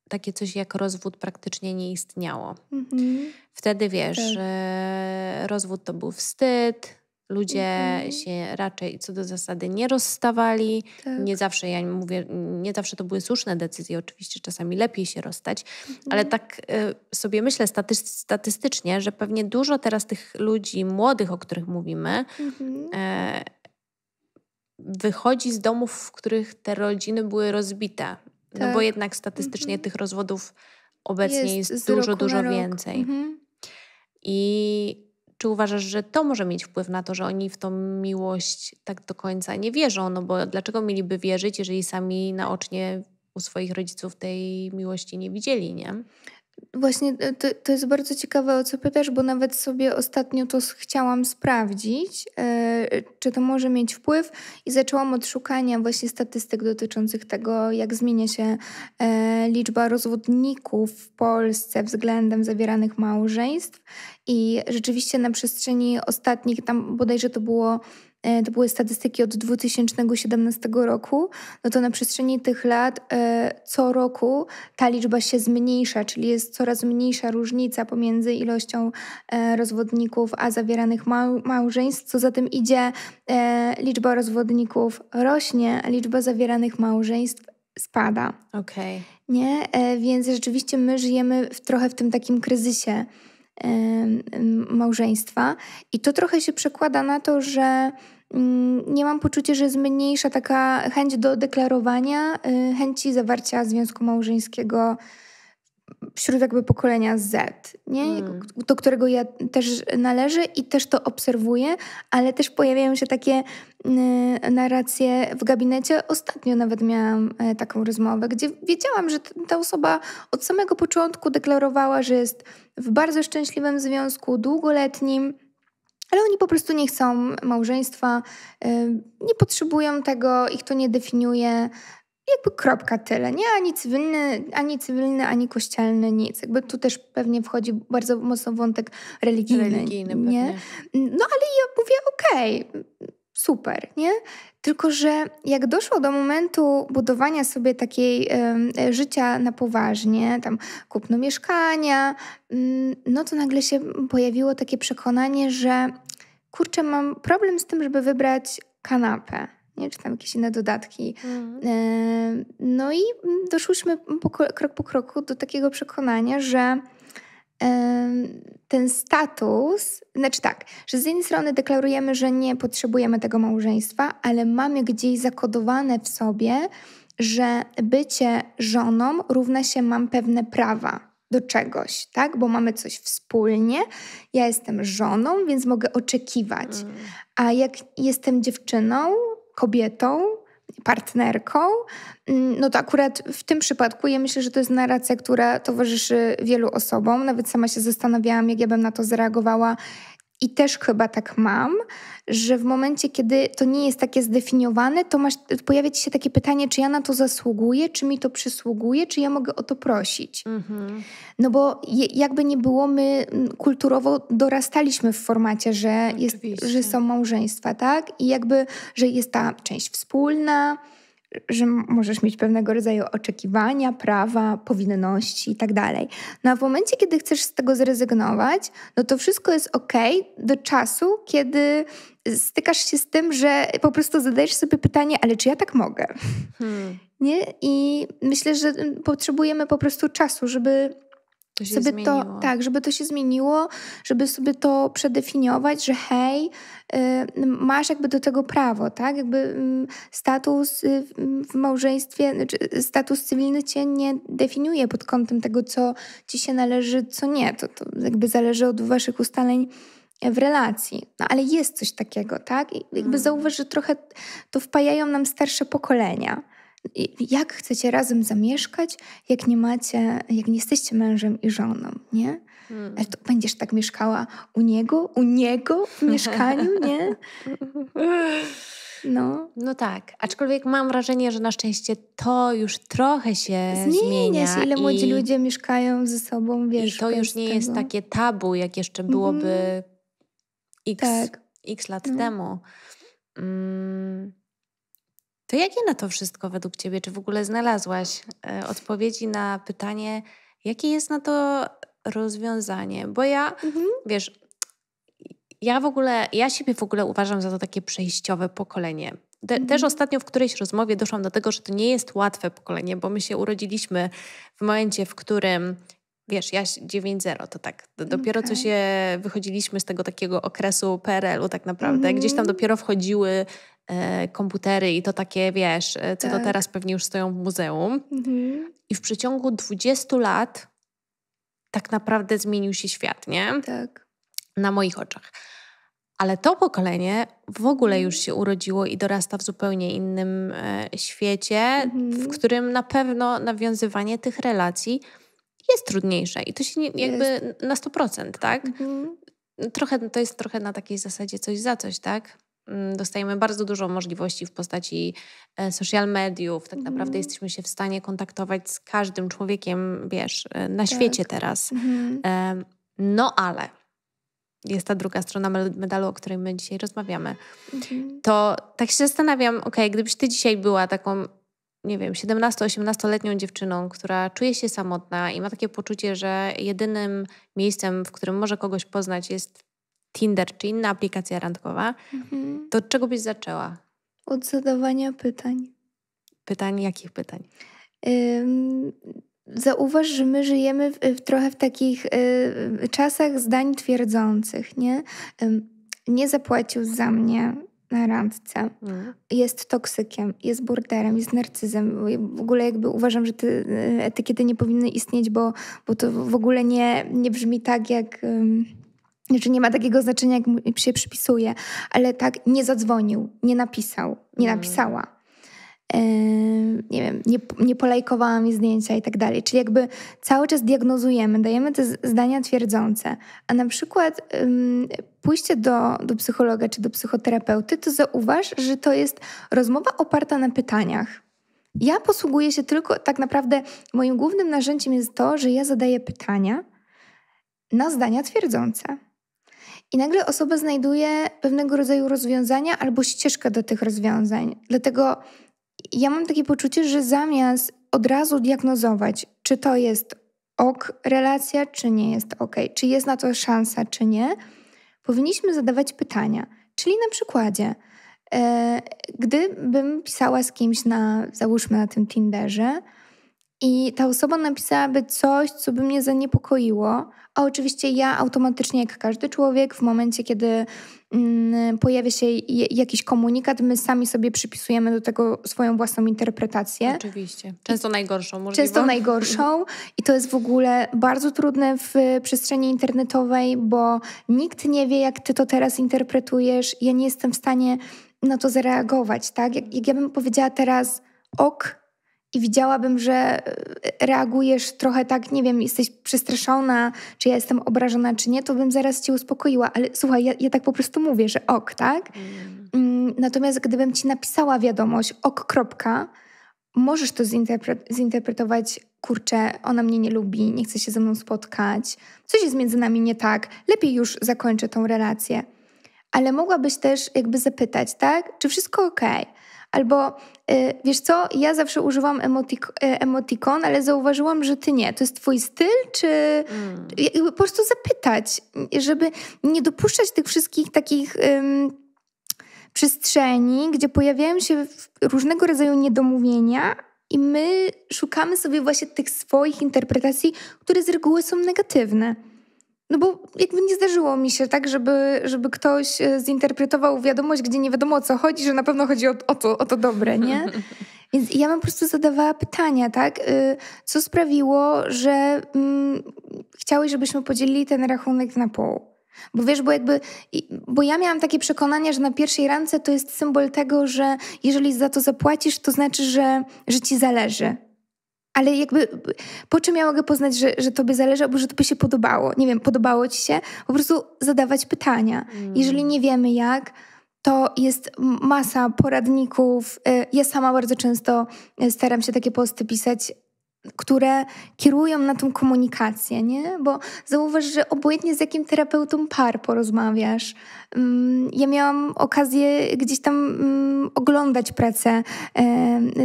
takie coś jak rozwód praktycznie nie istniało. Mhm. Wtedy wiesz, tak. E, rozwód to był wstyd, ludzie mhm. się raczej co do zasady nie rozstawali. Tak. Nie zawsze, ja mówię, nie zawsze to były słuszne decyzje, oczywiście czasami lepiej się rozstać, mhm. ale tak y, sobie myślę staty statystycznie, że pewnie dużo teraz tych ludzi młodych, o których mówimy, mhm. y, wychodzi z domów, w których te rodziny były rozbite. Tak. No bo tak. jednak statystycznie mm -hmm. tych rozwodów obecnie jest, jest dużo, dużo więcej. Mm -hmm. I czy uważasz, że to może mieć wpływ na to, że oni w tą miłość tak do końca nie wierzą? No bo dlaczego mieliby wierzyć, jeżeli sami naocznie u swoich rodziców tej miłości nie widzieli, nie? Właśnie e, to, to jest bardzo ciekawe, o co pytasz, bo nawet sobie ostatnio to chciałam sprawdzić, yy, czy to może mieć wpływ, i zaczęłam od szukania właśnie statystyk dotyczących tego, jak zmienia się yy, liczba rozwodników w Polsce względem zawieranych małżeństw. I rzeczywiście na przestrzeni ostatnich, tam bodajże to było E, to były statystyki od 2017 roku, no to na przestrzeni tych lat e, co roku ta liczba się zmniejsza, czyli jest coraz mniejsza różnica pomiędzy ilością e, rozwodników a zawieranych małżeństw. Co za tym idzie, liczba rozwodników rośnie, a liczba zawieranych małżeństw spada. Okej. Okay. Nie, więc rzeczywiście my żyjemy w, trochę w tym takim kryzysie małżeństwa. I to trochę się przekłada na to, że mm, nie mam poczucia, że jest mniejsza taka chęć do deklarowania y, chęci zawarcia związku małżeńskiego wśród jakby pokolenia Z, nie? Mm. do którego ja też należę i też to obserwuję, ale też pojawiają się takie y, narracje w gabinecie. Ostatnio nawet miałam y, taką rozmowę, gdzie wiedziałam, że ta osoba od samego początku deklarowała, że jest w bardzo szczęśliwym związku, długoletnim, ale oni po prostu nie chcą małżeństwa, y, nie potrzebują tego, ich to nie definiuje, jakby kropka tyle, nie? Ani cywilny, ani cywilny, ani kościelny, nic. Jakby tu też pewnie wchodzi bardzo mocno wątek religijny. Religijny nie? No ale ja mówię, okej, okay, super, nie? Tylko, że jak doszło do momentu budowania sobie takiej y, życia na poważnie, tam kupno mieszkania, y, no to nagle się pojawiło takie przekonanie, że kurczę, mam problem z tym, żeby wybrać kanapę nie czy tam jakieś inne dodatki. Mhm. E, no i doszłyśmy po, krok po kroku do takiego przekonania, że ten status, znaczy tak, że z jednej strony deklarujemy, że nie potrzebujemy tego małżeństwa, ale mamy gdzieś zakodowane w sobie, że bycie żoną równa się mam pewne prawa do czegoś, tak? Bo mamy coś wspólnie. Ja jestem żoną, więc mogę oczekiwać. Mm. A jak jestem dziewczyną, kobietą, partnerką, mm, no to akurat w tym przypadku ja myślę, że to jest narracja, która towarzyszy wielu osobom. Nawet sama się zastanawiałam, jak ja bym na to zareagowała, i też chyba tak mam, że w momencie, kiedy to nie jest takie zdefiniowane, to masz, pojawia ci się takie pytanie, czy ja na to zasługuję, czy mi to przysługuje, czy ja mogę o to prosić. Mhm. No bo je, jakby nie było, my kulturowo dorastaliśmy w formacie, że, jest, że są małżeństwa, tak? I jakby, że jest ta część wspólna, że możesz mieć pewnego rodzaju oczekiwania, prawa, powinności i tak dalej. No a w momencie, kiedy chcesz z tego zrezygnować, no to wszystko jest ok do czasu, kiedy stykasz się z tym, że po prostu zadajesz sobie pytanie, ale czy ja tak mogę? Hmm. Nie? I myślę, że y, potrzebujemy po prostu czasu, żeby to się żeby zmieniło. To, tak, żeby to się zmieniło, żeby sobie to przedefiniować, że hej, y, masz jakby do tego prawo, tak? Jakby status y, w małżeństwie, znaczy status cywilny cię nie definiuje pod kątem tego, co ci się należy, co nie. To, to jakby zależy od waszych ustaleń w relacji. No ale jest coś takiego, tak? I jakby mm. zauważ, że trochę to wpajają nam starsze pokolenia. Jak chcecie razem zamieszkać, jak nie macie, jak nie jesteście mężem i żoną, nie? Hmm. Ale to będziesz tak mieszkała u niego, u niego w <laughs> mieszkaniu, nie? No. no tak, aczkolwiek mam wrażenie, że na szczęście to już trochę się zmienia. Zmienia się, ile i... młodzi ludzie mieszkają ze sobą, wiesz. I to już nie tego. jest takie tabu, jak jeszcze byłoby mm. x, tak. x lat no. temu. Mm. To jakie na to wszystko według Ciebie, czy w ogóle znalazłaś e, odpowiedzi na pytanie, jakie jest na to rozwiązanie? Bo ja, mhm. wiesz, ja w ogóle, ja siebie w ogóle uważam za to takie przejściowe pokolenie. De, mhm. Też ostatnio w którejś rozmowie doszłam do tego, że to nie jest łatwe pokolenie, bo my się urodziliśmy w momencie, w którym wiesz, ja 9-0 to tak, to dopiero okay. co się wychodziliśmy z tego takiego okresu PRL-u tak naprawdę, gdzieś tam mhm. dopiero wchodziły E, komputery i to takie, wiesz, e, co tak. to teraz pewnie już stoją w muzeum. Mhm. I w przeciągu 20 lat tak naprawdę zmienił się świat, nie? Tak. Na moich oczach. Ale to pokolenie w ogóle mhm. już się urodziło i dorasta w zupełnie innym e, świecie, mhm. w którym na pewno nawiązywanie tych relacji jest trudniejsze i to się nie, jakby jest. na 100%, tak? Mhm. Trochę, to jest trochę na takiej zasadzie coś za coś, tak? Mm, dostajemy bardzo dużo możliwości w postaci e, social mediów. Tak mm. naprawdę mhm. jesteśmy się w stanie kontaktować z każdym człowiekiem, wiesz, e, na tak. świecie teraz. Mm. No ale jest ta druga strona medalu, o której my dzisiaj rozmawiamy. Mm. To tak się zastanawiam, ok, gdybyś ty dzisiaj była taką nie wiem, 17-18-letnią dziewczyną, która czuje się samotna i ma takie poczucie, że jedynym miejscem, w którym może kogoś poznać, jest Tinder czy inna aplikacja randkowa, mhm. to od czego byś zaczęła? Od zadawania pytań. Pytań, jakich pytań? Ym, zauważ, że my żyjemy w, w trochę w takich y, czasach zdań twierdzących, nie? Ym, nie zapłacił za mnie na randce. Mm. Jest toksykiem, jest burderem. jest narcyzem. W ogóle jakby uważam, że te y, etykiety nie powinny istnieć, bo, bo to w ogóle nie, nie brzmi tak, jak... Ym, znaczy nie ma takiego znaczenia, jak mu się przypisuje, ale tak nie zadzwonił, nie napisał, nie mm. napisała. Yy, nie wiem, nie, nie polajkowała mi zdjęcia i tak dalej. Czyli jakby cały czas diagnozujemy, dajemy te zdania twierdzące. A na przykład yy, pójście do, do psychologa czy do psychoterapeuty, to zauważ, że to jest rozmowa oparta na pytaniach. Ja posługuję się tylko, tak naprawdę moim głównym narzędziem jest to, że ja zadaję pytania na zdania twierdzące. I nagle osoba znajduje pewnego rodzaju rozwiązania albo ścieżkę do tych rozwiązań. Dlatego ja mam takie poczucie, że zamiast od razu diagnozować, czy to jest ok relacja, czy nie jest ok, czy jest na to szansa, czy nie, powinniśmy zadawać pytania. Czyli na przykładzie, e, gdybym pisała z kimś na, załóżmy na tym Tinderze, i ta osoba napisałaby coś, co by mnie zaniepokoiło, a oczywiście ja automatycznie, jak każdy człowiek, w momencie, kiedy mm, pojawia się jakiś komunikat, my sami sobie przypisujemy do tego swoją własną interpretację. Oczywiście. Często najgorszą możliwą. Często najgorszą <laughs> i to jest w ogóle bardzo trudne w y, przestrzeni internetowej, bo nikt nie wie, jak ty to teraz interpretujesz. Ja nie jestem w stanie na to zareagować, tak? Jak, jak ja bym powiedziała teraz ok, i widziałabym, że e, reagujesz trochę tak, nie wiem, jesteś przestraszona, czy ja jestem obrażona, czy nie, to bym zaraz cię uspokoiła. Ale słuchaj, ja, ja tak po prostu mówię, że ok, tak? Mm. mm natomiast gdybym ci napisała wiadomość, ok, kropka, możesz to zinterpretować, kurczę, ona mnie nie lubi, nie chce się ze mną spotkać, coś jest między nami nie tak, lepiej już zakończę tą relację. Ale mogłabyś też jakby zapytać, tak? Czy wszystko okej? Okay? Albo y, wiesz co, ja zawsze używam emotik y, emotikon, ale zauważyłam, że ty nie. To jest twój styl, czy mm. po prostu zapytać, żeby nie dopuszczać tych wszystkich takich. Um, przestrzeni, gdzie pojawiają się różnego rodzaju niedomówienia, i my szukamy sobie właśnie tych swoich interpretacji, które z reguły są negatywne. No bo jakby nie zdarzyło mi się tak, żeby, żeby ktoś e, zinterpretował wiadomość, gdzie nie wiadomo o co chodzi, że na pewno chodzi o, o, to, o to dobre, nie? <laughs> Więc ja bym po prostu zadawała pytania, tak? Y, co sprawiło, że mm, chciałeś, żebyśmy podzielili ten rachunek na pół? Bo wiesz, bo jakby, bo ja miałam takie przekonanie, że na pierwszej randce to jest symbol tego, że jeżeli za to zapłacisz, to znaczy, że, że ci zależy ale jakby po czym ja mogę poznać, że, że tobie zależy, albo że tobie się podobało? Nie wiem, podobało ci się? Po prostu zadawać pytania. Mm. Jeżeli nie wiemy jak, to jest masa poradników. Y, ja sama bardzo często y, staram się takie posty pisać które kierują na tą komunikację, nie? Bo zauważ, że obojętnie z jakim terapeutą par porozmawiasz. Mm, ja miałam okazję gdzieś tam mm, oglądać pracę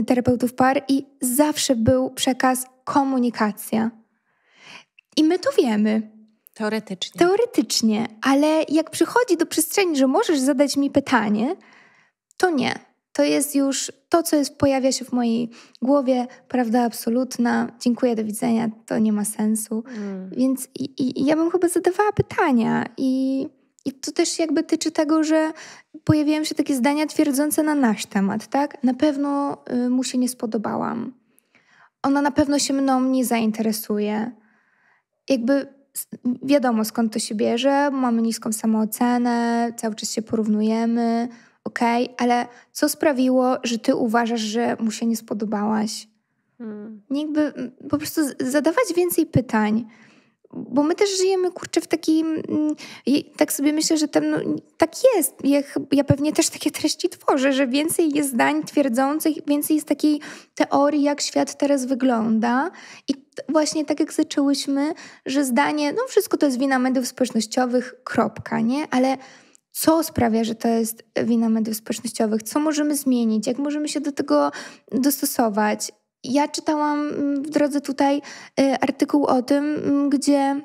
terapeutów par i zawsze był przekaz komunikacja. I my to wiemy. Teoretycznie. Teoretycznie, ale jak przychodzi do przestrzeni, że możesz zadać mi pytanie, to nie to jest już to, co jest, pojawia się w mojej głowie, prawda absolutna, dziękuję, do widzenia, to nie ma sensu. Mm. Więc i, i, ja bym chyba zadawała pytania i, i to też jakby tyczy tego, że pojawiają się takie zdania twierdzące na nasz temat, tak? Na pewno y, mu się nie spodobałam. Ona na pewno się mną nie zainteresuje. Jakby wiadomo skąd to się bierze, mamy niską samoocenę, cały czas się porównujemy, ok, ale co sprawiło, że ty uważasz, że mu się nie spodobałaś? Hmm. Jakby po prostu zadawać więcej pytań. Bo my też żyjemy, kurczę, w takim. Mm, tak sobie myślę, że no, tak jest. Ja, ja pewnie też takie <laughs> treści tworzę, że więcej jest zdań twierdzących, więcej jest takiej teorii, jak świat teraz wygląda. I właśnie tak jak zaczęłyśmy, że zdanie, no wszystko to jest wina mediów społecznościowych, kropka, nie? Ale co sprawia, że to jest wina mediów społecznościowych, co możemy zmienić, jak możemy się do tego dostosować. Ja czytałam mm, w drodze tutaj y, artykuł o tym, mm, gdzie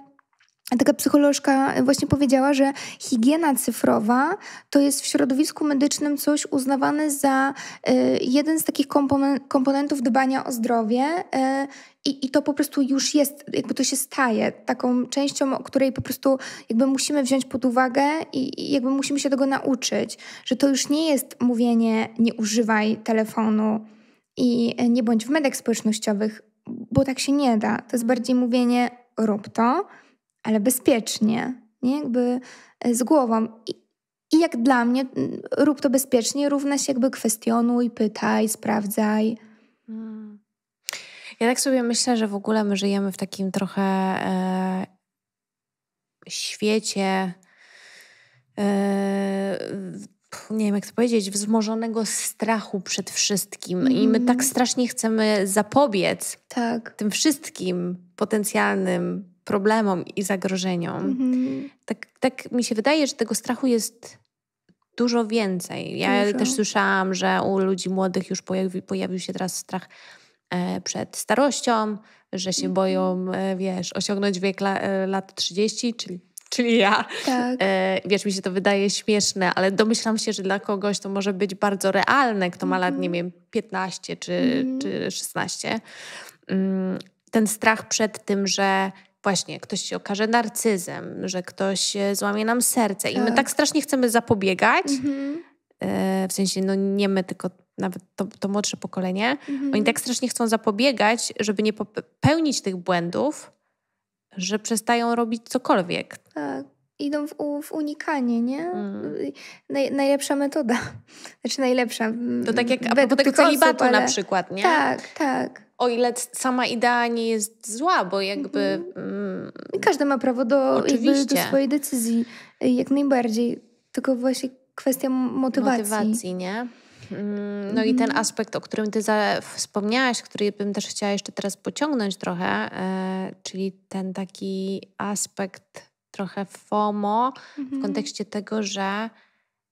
taka psycholożka właśnie powiedziała, że higiena cyfrowa to jest w środowisku medycznym coś uznawane za e, jeden z takich komponentów dbania o zdrowie. E, I, I to po prostu już jest, jakby to się staje taką częścią, której po prostu jakby musimy wziąć pod uwagę i, i jakby musimy się tego nauczyć, że to już nie jest mówienie nie używaj telefonu i nie bądź w mediach społecznościowych, bo tak się nie da. To jest bardziej mówienie rób to, ale bezpiecznie, nie? Jakby e, z głową. I, I, jak dla mnie, mm, rób to bezpiecznie, równa się jakby kwestionuj, pytaj, sprawdzaj. Mm. Ja tak sobie myślę, że w ogóle my żyjemy w takim trochę e, świecie. E, nie wiem jak to powiedzieć, wzmożonego strachu przed wszystkim. Mm. I my tak mhm. strasznie chcemy zapobiec tak. tym wszystkim potencjalnym problemom i zagrożeniom. Mhm. Tak, tak mi się wydaje, że tego strachu jest dużo więcej. Ja dużo. też słyszałam, że u ludzi młodych już pojawi, pojawił się teraz strach e, przed starością, że się mhm. boją, e, wiesz, osiągnąć wiek la, e, lat 30, czyli, czyli ja. Tak. Wiesz, mi się to wydaje śmieszne, ale domyślam się, że dla kogoś to może być bardzo realne, kto ma lat, nie mhm. wiem, 15 czy, mm. czy 16. Ten strach przed tym, że właśnie ktoś się okaże narcyzem, że ktoś e, złamie nam serce. I my tak, tak strasznie chcemy zapobiegać. Mhm. E, w sensie, no nie my, tylko nawet to, to młodsze pokolenie. Mhm. Oni tak strasznie chcą zapobiegać, żeby nie popełnić tych błędów, że przestają robić cokolwiek. Tak idą w, w, unikanie, nie? Mm. Naj, najlepsza metoda. Znaczy najlepsza. To tak mm, jak według a celibatu osób, ale... na przykład, nie? Tak, tak o ile sama idea nie jest zła, bo jakby. Mhm. Mm, Każdy ma prawo do, oczywiście. do swojej decyzji, y, jak najbardziej. Tylko właśnie kwestia motywacji. Motywacji, nie? Mm, no i ten mhm. aspekt, o którym ty wspomniałaś, który bym też chciała jeszcze teraz pociągnąć trochę, e, czyli ten taki aspekt trochę FOMO w mhm. kontekście tego, że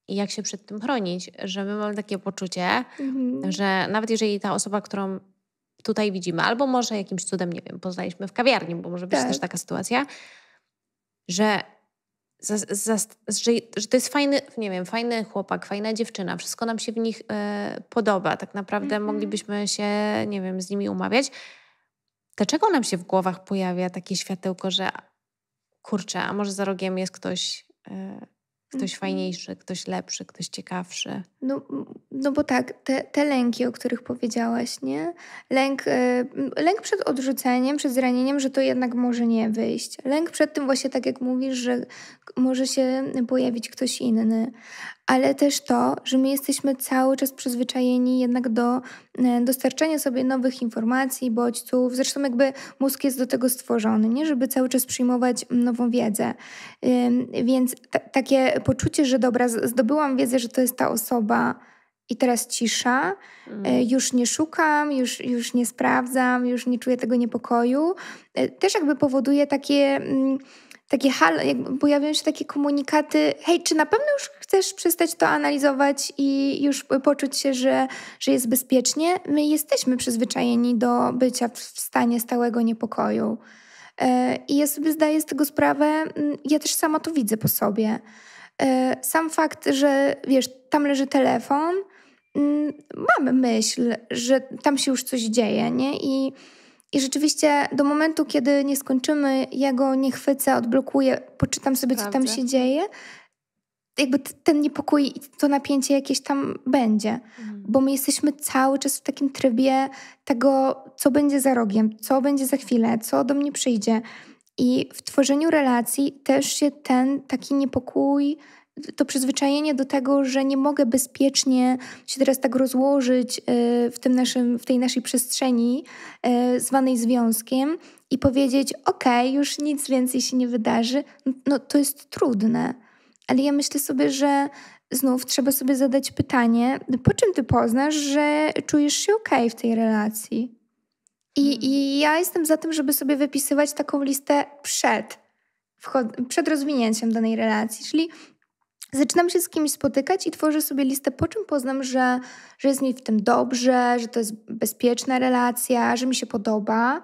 jak się przed tym chronić, że my mamy takie poczucie, mhm. że nawet jeżeli ta osoba, którą tutaj widzimy, albo może jakimś cudem, nie wiem, poznaliśmy w kawiarni, bo może być tak. też taka sytuacja, że, za, za, że, że, to jest fajny, nie wiem, fajny chłopak, fajna dziewczyna, wszystko nam się w nich y, podoba. Tak naprawdę mm -hmm. moglibyśmy się, nie wiem, z nimi umawiać. Dlaczego nam się w głowach pojawia takie światełko, że kurczę, a może za rogiem jest ktoś, y, Ktoś mhm. fajniejszy, ktoś lepszy, ktoś ciekawszy. No, no bo tak, te, te lęki, o których powiedziałaś, nie? Lęk, e, lęk przed odrzuceniem, przed zranieniem, że to jednak może nie wyjść. Lęk przed tym właśnie tak jak mówisz, że może się pojawić ktoś inny. Ale też to, że my jesteśmy cały czas przyzwyczajeni jednak do e, dostarczania sobie nowych informacji, bodźców. Zresztą jakby mózg jest do tego stworzony, nie? Żeby cały czas przyjmować nową wiedzę. Więc takie poczucie, że dobra, zdobyłam wiedzę, że to jest ta osoba i teraz cisza, mm. e, już nie szukam, już, już nie sprawdzam, już nie czuję tego niepokoju. E, też jakby powoduje takie mm, takie halo, jakby pojawiają się takie komunikaty, hej, czy na pewno już chcesz przestać to analizować i już poczuć się, że, że jest bezpiecznie? My jesteśmy przyzwyczajeni do bycia w stanie stałego niepokoju. E, I ja sobie zdaję z tego sprawę, mm, ja też sama to widzę po sobie. E, sam fakt, że wiesz, tam leży telefon, mm, mam myśl, że tam się już coś dzieje, nie? I, i rzeczywiście do momentu, kiedy nie skończymy, ja go nie chwycę, odblokuję, poczytam sobie, co tam się dzieje, jakby ten niepokój i to napięcie jakieś tam będzie, mhm. bo my jesteśmy cały czas w takim trybie tego, co będzie za rogiem, co będzie za chwilę, co do mnie przyjdzie. I w tworzeniu relacji też się ten taki niepokój, to przyzwyczajenie do tego, że nie mogę bezpiecznie się teraz tak rozłożyć e, w, tym naszym, w tej naszej przestrzeni e, zwanej związkiem i powiedzieć: OK, już nic więcej się nie wydarzy, no to jest trudne. Ale ja myślę sobie, że znów trzeba sobie zadać pytanie, po czym ty poznasz, że czujesz się OK w tej relacji? I, I ja jestem za tym, żeby sobie wypisywać taką listę przed, przed rozwinięciem danej relacji. Czyli zaczynam się z kimś spotykać i tworzę sobie listę, po czym poznam, że, że jest mi w tym dobrze, że to jest bezpieczna relacja, że mi się podoba.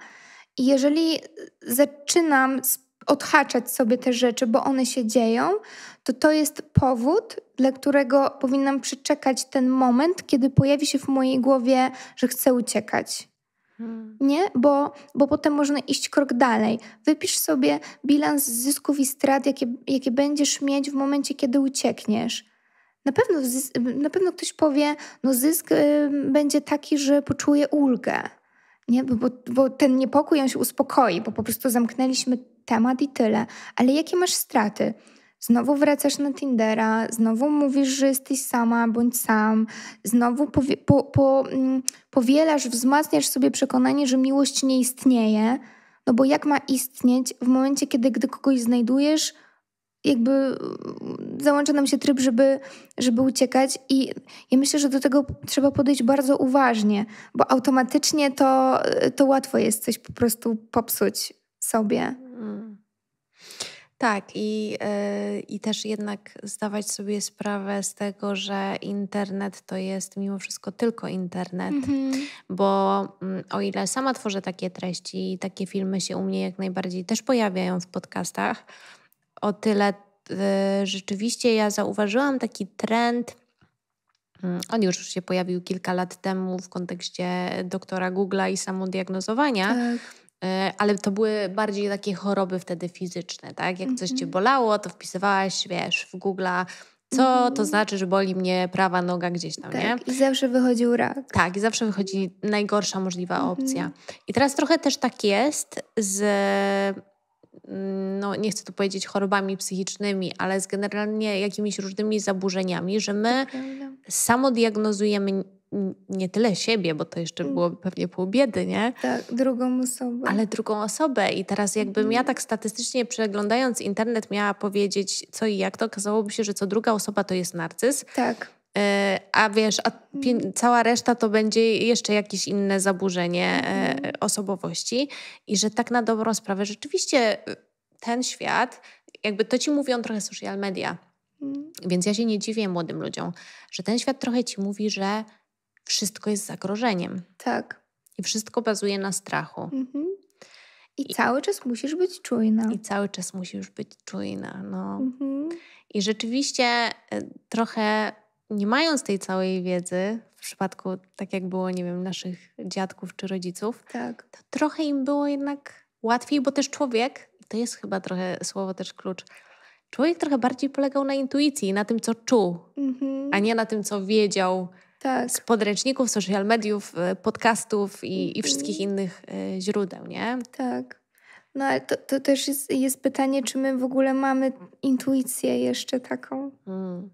I jeżeli zaczynam odhaczać sobie te rzeczy, bo one się dzieją, to to jest powód, dla którego powinnam przeczekać ten moment, kiedy pojawi się w mojej głowie, że chcę uciekać. Hmm. Nie, bo, bo potem można iść krok dalej. Wypisz sobie bilans zysków i strat, jakie, jakie będziesz mieć w momencie, kiedy uciekniesz. Na pewno, na pewno ktoś powie, no zysk y, będzie taki, że poczuje ulgę. Nie? Bo, bo ten niepokój on się uspokoi, bo po prostu zamknęliśmy temat i tyle. Ale jakie masz straty? Znowu wracasz na Tindera, znowu mówisz, że jesteś sama bądź sam, znowu powie, po, po, mm, powielasz, wzmacniasz sobie przekonanie, że miłość nie istnieje, no bo jak ma istnieć w momencie, kiedy gdy kogoś znajdujesz, jakby mm, załącza nam się tryb, żeby, żeby uciekać, i ja myślę, że do tego trzeba podejść bardzo uważnie, bo automatycznie to, to łatwo jest coś po prostu popsuć sobie. Mm. Tak, i, yy, i też jednak zdawać sobie sprawę z tego, że internet to jest mimo wszystko tylko internet, mm -hmm. bo mm, o ile sama tworzę takie treści, i takie filmy się u mnie jak najbardziej też pojawiają w podcastach, o tyle yy, rzeczywiście ja zauważyłam taki trend. Mm, on już się pojawił kilka lat temu w kontekście doktora Google'a i samodiagnozowania. Tak E, ale to były bardziej takie choroby wtedy fizyczne, tak? Jak coś cię mhm. bolało, to wpisywałaś, wiesz, w Google'a co to mhm. znaczy, że boli mnie prawa noga gdzieś tam, tak, nie? I zawsze wychodził rak. Tak, i zawsze wychodzi najgorsza możliwa mhm. opcja. I teraz trochę też tak jest z, no nie chcę tu powiedzieć chorobami psychicznymi, ale z generalnie jakimiś różnymi zaburzeniami, że my samo diagnozujemy nie tyle siebie, bo to jeszcze mm. było pewnie pół biedy, nie? Tak, drugą osobę. Ale drugą osobę. I teraz jakbym ja mhm. tak statystycznie przeglądając internet miała powiedzieć co i jak, to okazałoby się, że co druga osoba to jest narcyz. Tak. E, a wiesz, a mm. cała reszta to będzie jeszcze jakieś inne zaburzenie e, mhm. osobowości, i że tak na dobrą sprawę rzeczywiście e, ten świat, jakby to ci mówią trochę social media. Mm. Więc ja się nie dziwię młodym ludziom, że ten świat trochę ci mówi, że wszystko jest zagrożeniem. Tak. I wszystko bazuje na strachu. Mhm. I, I cały czas musisz być czujna. I cały czas musisz być czujna. No. Mhm. I rzeczywiście e, trochę nie mając tej całej wiedzy, w przypadku tak jak było, nie wiem, naszych dziadków czy rodziców, tak. to trochę im było jednak łatwiej, bo też człowiek, to jest chyba trochę słowo też klucz, człowiek trochę bardziej polegał na intuicji, na tym, co czuł, mhm. a nie na tym, co wiedział tak. z podręczników, social mediów, e, podcastów i, i wszystkich mm. innych e, źródeł, nie? Tak. No ale to, to też jest, jest, pytanie, czy my w ogóle mamy intuicję jeszcze taką. Hmm.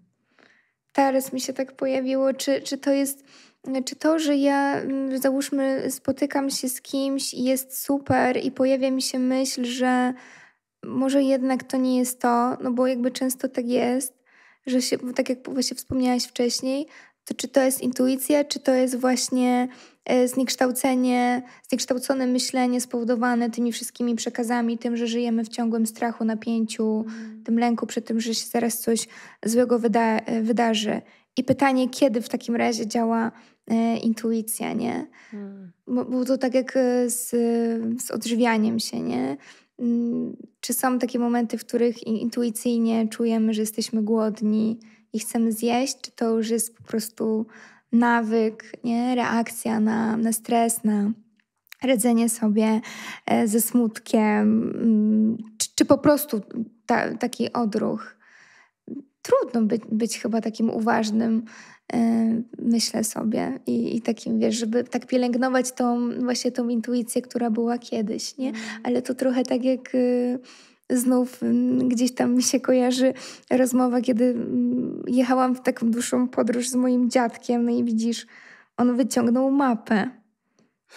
Teraz mi się tak pojawiło, czy, czy to jest, czy to, że ja załóżmy spotykam się z kimś i jest super i pojawia mi się myśl, że może jednak to nie jest to, no bo jakby często tak jest, że się, tak jak właśnie wspomniałaś wcześniej, to czy to jest intuicja, czy to jest właśnie e, zniekształcenie, zniekształcone myślenie spowodowane tymi wszystkimi przekazami, tym, że żyjemy w ciągłym strachu, napięciu, mhm. tym lęku przed tym, że się zaraz coś złego wyda e, wydarzy. I pytanie, kiedy w takim razie działa e, intuicja, nie? Hmm. Bo, bo, to tak jak e, z, z odżywianiem się, nie? Mm, czy są takie momenty, w których intuicyjnie czujemy, że jesteśmy głodni, i chcemy zjeść, czy to już jest po prostu nawyk, nie? reakcja na, na stres, na radzenie sobie e, ze smutkiem, mm, czy, czy po prostu ta, taki odruch. Trudno być, być chyba takim uważnym, e, myślę sobie i, i, takim, wiesz, żeby tak pielęgnować tą, właśnie tą intuicję, która była kiedyś, nie? Mhm. Ale to trochę tak jak y, znów mm, gdzieś tam mi się kojarzy rozmowa, kiedy mm, jechałam w taką dłuższą podróż z moim dziadkiem, no i widzisz, on wyciągnął mapę.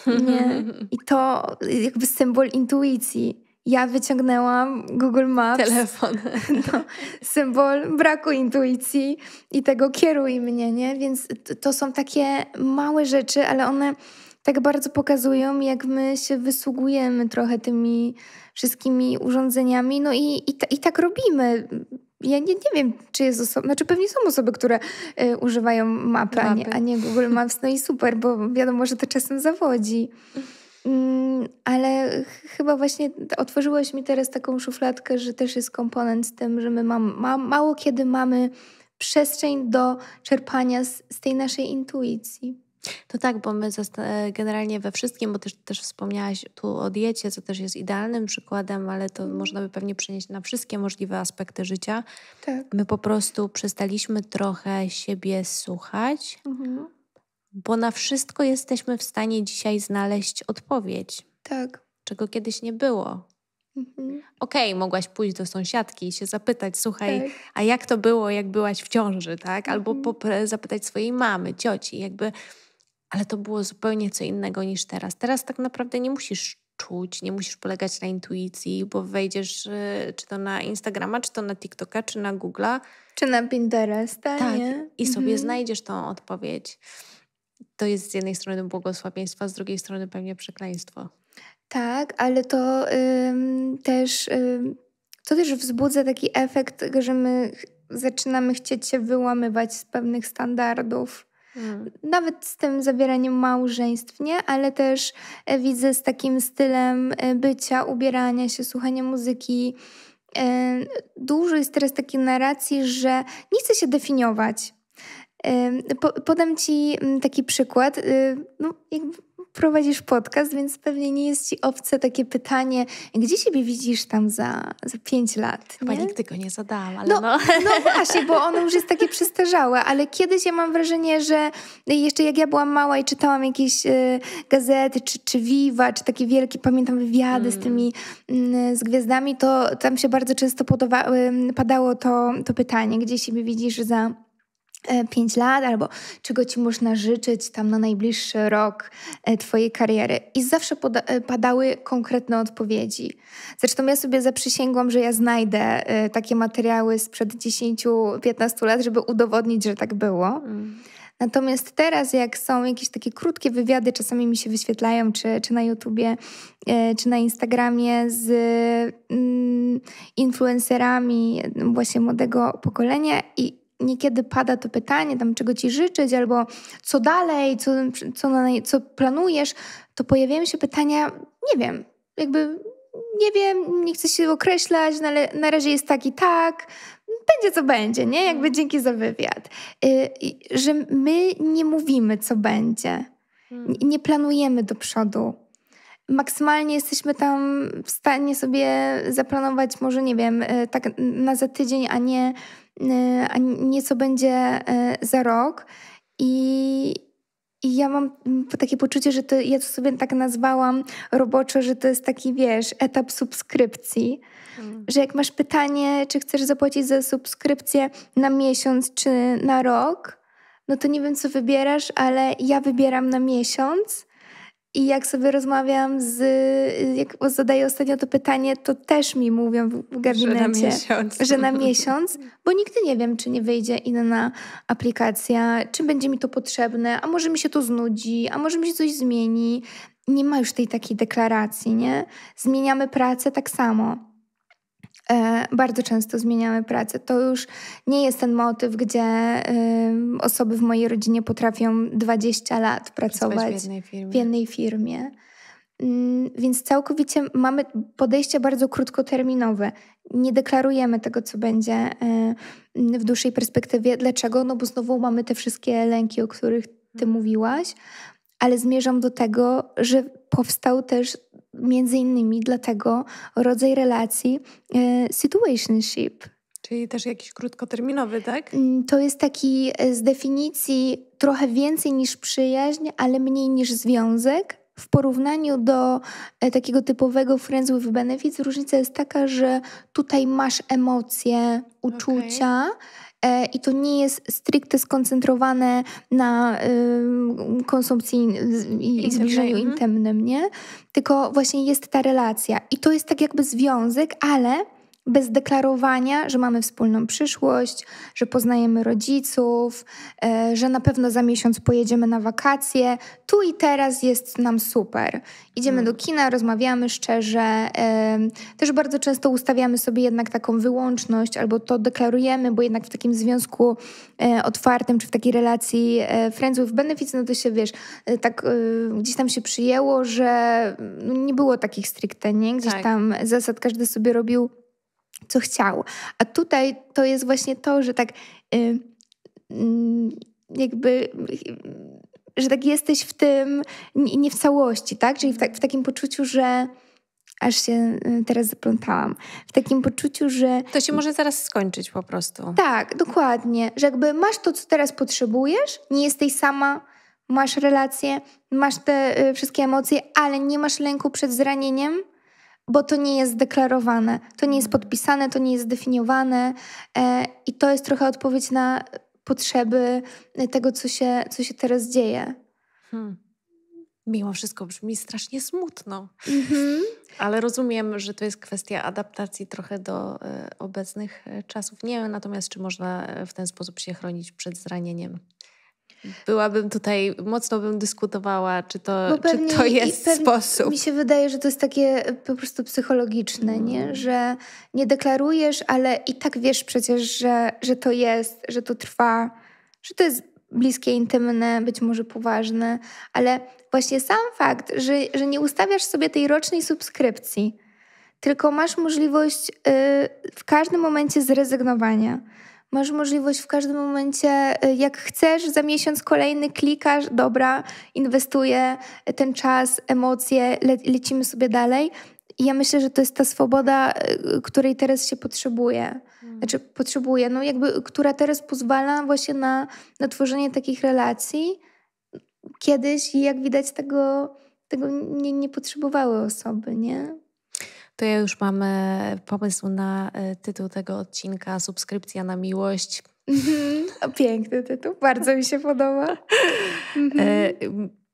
Nie? <laughs> I to jakby symbol intuicji. Ja wyciągnęłam Google Maps. Telefon. <laughs> No, symbol braku intuicji i tego kieruj mnie, nie? Więc to są takie małe rzeczy, ale one tak bardzo pokazują, jak my się wysługujemy trochę tymi wszystkimi urządzeniami. No i, i, i tak robimy. Ja nie, nie wiem, czy jest osoba, znaczy pewnie są osoby, które y, używają mapy, a nie, a nie, Google Maps, no i super, bo wiadomo, że to czasem zawodzi. Mm, ale chyba właśnie otworzyłeś mi teraz taką szufladkę, że też jest komponent z tym, że my mam, ma, mało kiedy mamy przestrzeń do czerpania z, z tej naszej intuicji. To tak, bo my e, generalnie we wszystkim, bo też, też wspomniałaś tu o diecie, co też jest idealnym przykładem, ale to mhm. można by pewnie przenieść na wszystkie możliwe aspekty życia. Tak. My po prostu przestaliśmy trochę siebie słuchać, mhm. bo na wszystko jesteśmy w stanie dzisiaj znaleźć odpowiedź. Tak. Czego kiedyś nie było. Mhm. Okej, okay, mogłaś pójść do sąsiadki i się zapytać, słuchaj, tak. a jak to było, jak byłaś w ciąży, tak? Albo mhm. zapytać swojej mamy, cioci, jakby ale to było zupełnie co innego niż teraz. Teraz tak naprawdę nie musisz czuć, nie musisz polegać na intuicji, bo wejdziesz y, czy to na Instagrama, czy to na TikToka, czy na Google'a. Czy na Pinteresta, tak, nie? I sobie mhm. znajdziesz tą odpowiedź. To jest z jednej strony błogosławieństwo, a z drugiej strony pewnie przekleństwo. Tak, ale to ym, też, ym, to też wzbudza taki efekt, że my zaczynamy chcieć się wyłamywać z pewnych standardów Hmm. Nawet z tym zawieraniem małżeństw nie, ale też e, widzę z takim stylem e, bycia, ubierania się, słuchania muzyki. E, dużo jest teraz takiej narracji, że nie chce się definiować. Podam ci taki przykład. No, prowadzisz podcast, więc pewnie nie jest ci obce takie pytanie, gdzie siebie widzisz tam za, za pięć lat? Chyba nie? nigdy go nie zadałam, ale no, no. no właśnie, bo ono już jest takie przestarzałe, ale kiedyś ja mam wrażenie, że jeszcze jak ja byłam mała i czytałam jakieś y, gazety, czy, czy Viva, czy takie wielkie, pamiętam wywiady z mm. tymi, y, z gwiazdami, to tam się bardzo często padało to, to pytanie, gdzie siebie widzisz za 5 e, lat, albo czego ci można życzyć tam na najbliższy rok e, twojej kariery. I zawsze e, padały konkretne odpowiedzi. Zresztą ja sobie zaprzysięgłam, że ja znajdę takie materiały sprzed 10-15 lat, żeby udowodnić, że tak było. Mm. Natomiast teraz, jak są jakieś takie krótkie wywiady, czasami mi się wyświetlają, czy, czy na YouTubie, czy na Instagramie z mm, influencerami właśnie młodego pokolenia i niekiedy pada to pytanie, tam czego ci życzyć, albo co dalej, co, co, co planujesz, to pojawiają się pytania, nie wiem, jakby nie wiem, nie chcę się określać, no ale na razie jest tak i tak, będzie co będzie, nie? Jakby mhm. dzięki za wywiad. Y, że my nie mówimy, co będzie, mhm. nie planujemy do przodu. Maksymalnie jesteśmy tam w stanie sobie zaplanować, może nie wiem, y, tak na za tydzień, a nie E, a nieco będzie e, za rok. I, i ja mam takie poczucie, że to, ja to sobie tak nazwałam roboczo, że to jest taki, wiesz, etap subskrypcji. Mm. Że jak masz pytanie, czy chcesz zapłacić za subskrypcję na miesiąc czy na rok, no to nie wiem, co wybierasz, ale ja wybieram na miesiąc i jak sobie rozmawiam z, jak zadaję ostatnio to pytanie, to też mi mówią w gabinecie, że na miesiąc, że na miesiąc bo nigdy nie wiem, czy nie wyjdzie inna aplikacja, czy będzie mi to potrzebne, a może mi się to znudzi, a może mi się coś zmieni. Nie ma już tej takiej deklaracji, nie? Zmieniamy pracę tak samo E, bardzo często zmieniamy pracę. To już nie jest ten motyw, gdzie osoby w mojej rodzinie potrafią 20 lat pracować w jednej firmie. W jednej firmie. Mm, więc całkowicie mamy podejście bardzo krótkoterminowe. Nie deklarujemy tego, co będzie e, w dłuższej perspektywie. Dlaczego? No bo znowu mamy te wszystkie lęki, o których Ty mhm. mówiłaś, ale zmierzam do tego, że powstał też między innymi dlatego rodzaj relacji e, situationship. Czyli też jakiś krótkoterminowy, tak? Mm, to jest taki e, z definicji trochę więcej niż przyjaźń, ale mniej niż związek, w porównaniu do e, takiego typowego friends with benefits, różnica jest taka, że tutaj masz emocje, uczucia, okay. E, i to nie jest stricte skoncentrowane na konsumpcji i zbliżeniu mhm. intymnym, nie? Tylko właśnie jest ta relacja i to jest tak jakby związek, ale bez deklarowania, że mamy wspólną przyszłość, że poznajemy rodziców, e, że na pewno za miesiąc pojedziemy na wakacje. Tu i teraz jest nam super. Idziemy mm. do kina, rozmawiamy szczerze. E, też bardzo często ustawiamy sobie jednak taką wyłączność albo to deklarujemy, bo jednak w takim związku e, otwartym czy w takiej relacji friends with benefits, no to się wiesz, tak gdzieś tam się przyjęło, że mm, nie było takich stricte, nie? Gdzieś tak. tam zasad każdy sobie robił co chciał. A tutaj to jest właśnie to, że tak yy, jakby. Y, że tak jesteś w tym, nie, nie w całości, tak? Czyli w, ta, w takim poczuciu, że aż się y, teraz zaplątałam. W takim poczuciu, że. To się może zaraz skończyć po prostu. Tak, dokładnie. Że jakby masz to, co teraz potrzebujesz, nie jesteś sama, masz relacje, masz te y, wszystkie emocje, ale nie masz lęku przed zranieniem, bo to nie jest deklarowane, to nie jest mhm. podpisane, to nie jest definiowane e, i to jest trochę odpowiedź na potrzeby e, tego, co się, co się teraz dzieje. Hmm. Mimo wszystko brzmi strasznie smutno, mm-hmm. ale rozumiem, że to jest kwestia adaptacji trochę do e, obecnych czasów. Nie wiem natomiast, czy można w ten sposób się chronić przed zranieniem byłabym tutaj, mocno bym dyskutowała, czy to, pewnie, czy to jest sposób. Mi się wydaje, że to jest takie e, po prostu psychologiczne, mm. nie? że nie deklarujesz, ale i tak wiesz przecież, że, że to jest, że to trwa, że to jest bliskie, intymne, być może poważne, ale właśnie sam fakt, że, że nie ustawiasz sobie tej rocznej subskrypcji, tylko masz możliwość y, w każdym momencie zrezygnowania. Masz możliwość w każdym momencie, y, jak chcesz, za miesiąc kolejny klikasz, dobra, inwestuję ten czas, emocje, le lecimy sobie dalej. I ja myślę, że to jest ta swoboda, y, której teraz się potrzebuje. Hmm. Znaczy potrzebuje, no jakby, która teraz pozwala właśnie na, na tworzenie takich relacji. Kiedyś, jak widać, tego, tego nie, nie potrzebowały osoby, nie? to ja już mam pomysł na e, tytuł tego odcinka Subskrypcja na miłość. Mhm. <laughs> Piękny tytuł, bardzo mi się podoba. E,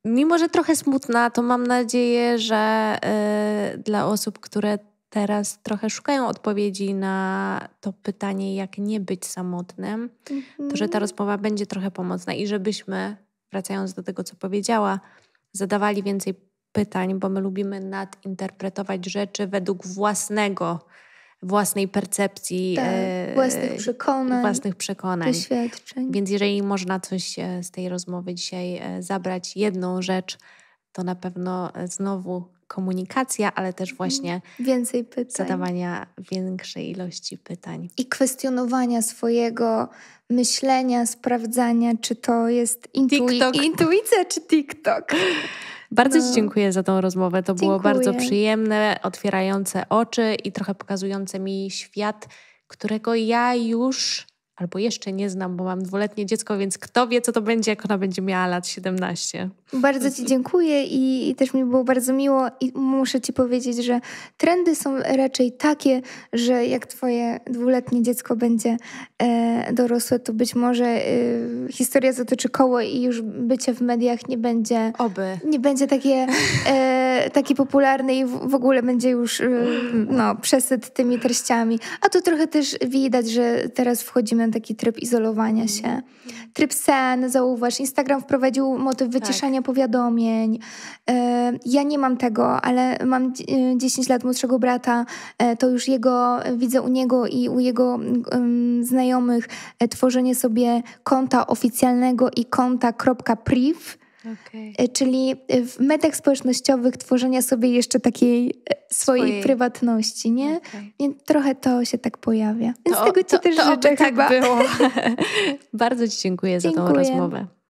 mimo, że trochę smutna, to mam nadzieję, że e, dla osób, które teraz trochę szukają odpowiedzi na to pytanie, jak nie być samotnym, to że ta mhm. rozmowa będzie trochę pomocna i żebyśmy, wracając do tego, co powiedziała, zadawali więcej pytań, bo my lubimy nadinterpretować rzeczy według własnego, własnej percepcji, tak, e, własnych przekonań, własnych przekonań, doświadczeń. Więc jeżeli można coś e, z tej rozmowy dzisiaj e, zabrać, jedną rzecz, to na pewno e, znowu komunikacja, ale też właśnie więcej pytań. zadawania większej ilości pytań. I kwestionowania swojego myślenia, sprawdzania, czy to jest intu- intuicja, czy TikTok. <laughs> Bardzo no. Ci dziękuję za tą rozmowę. To dziękuję. było bardzo przyjemne, otwierające oczy i trochę pokazujące mi świat, którego ja już albo jeszcze nie znam, bo mam dwuletnie dziecko, więc kto wie, co to będzie, jak ona będzie miała lat 17. Bardzo Ci dziękuję i, i też mi było bardzo miło i muszę Ci powiedzieć, że trendy są raczej takie, że jak Twoje dwuletnie dziecko będzie e, dorosłe, to być może e, historia zatoczy koło i już bycie w mediach nie będzie... Oby. Nie będzie takie, e, <laughs> takie popularne i w, w ogóle będzie już e, no, przesyt tymi treściami. A tu trochę też widać, że teraz wchodzimy taki tryb izolowania się. Mm. Tryb sen, zauważ, Instagram wprowadził motyw tak. wyciszania tak. powiadomień. E, ja nie mam tego, ale mam 10 e, lat młodszego brata, e, to już jego, widzę u niego i u jego mm, znajomych tworzenie sobie konta oficjalnego i konta .priv, Okay. E, czyli e, w mediach społecznościowych tworzenia sobie jeszcze takiej e, swojej, swojej. prywatności, nie? Okay. Więc trochę to się tak pojawia. To, tego Ci to, też to życzę tak było. <laughs> Bardzo Ci dziękuję, dziękuję za tą rozmowę.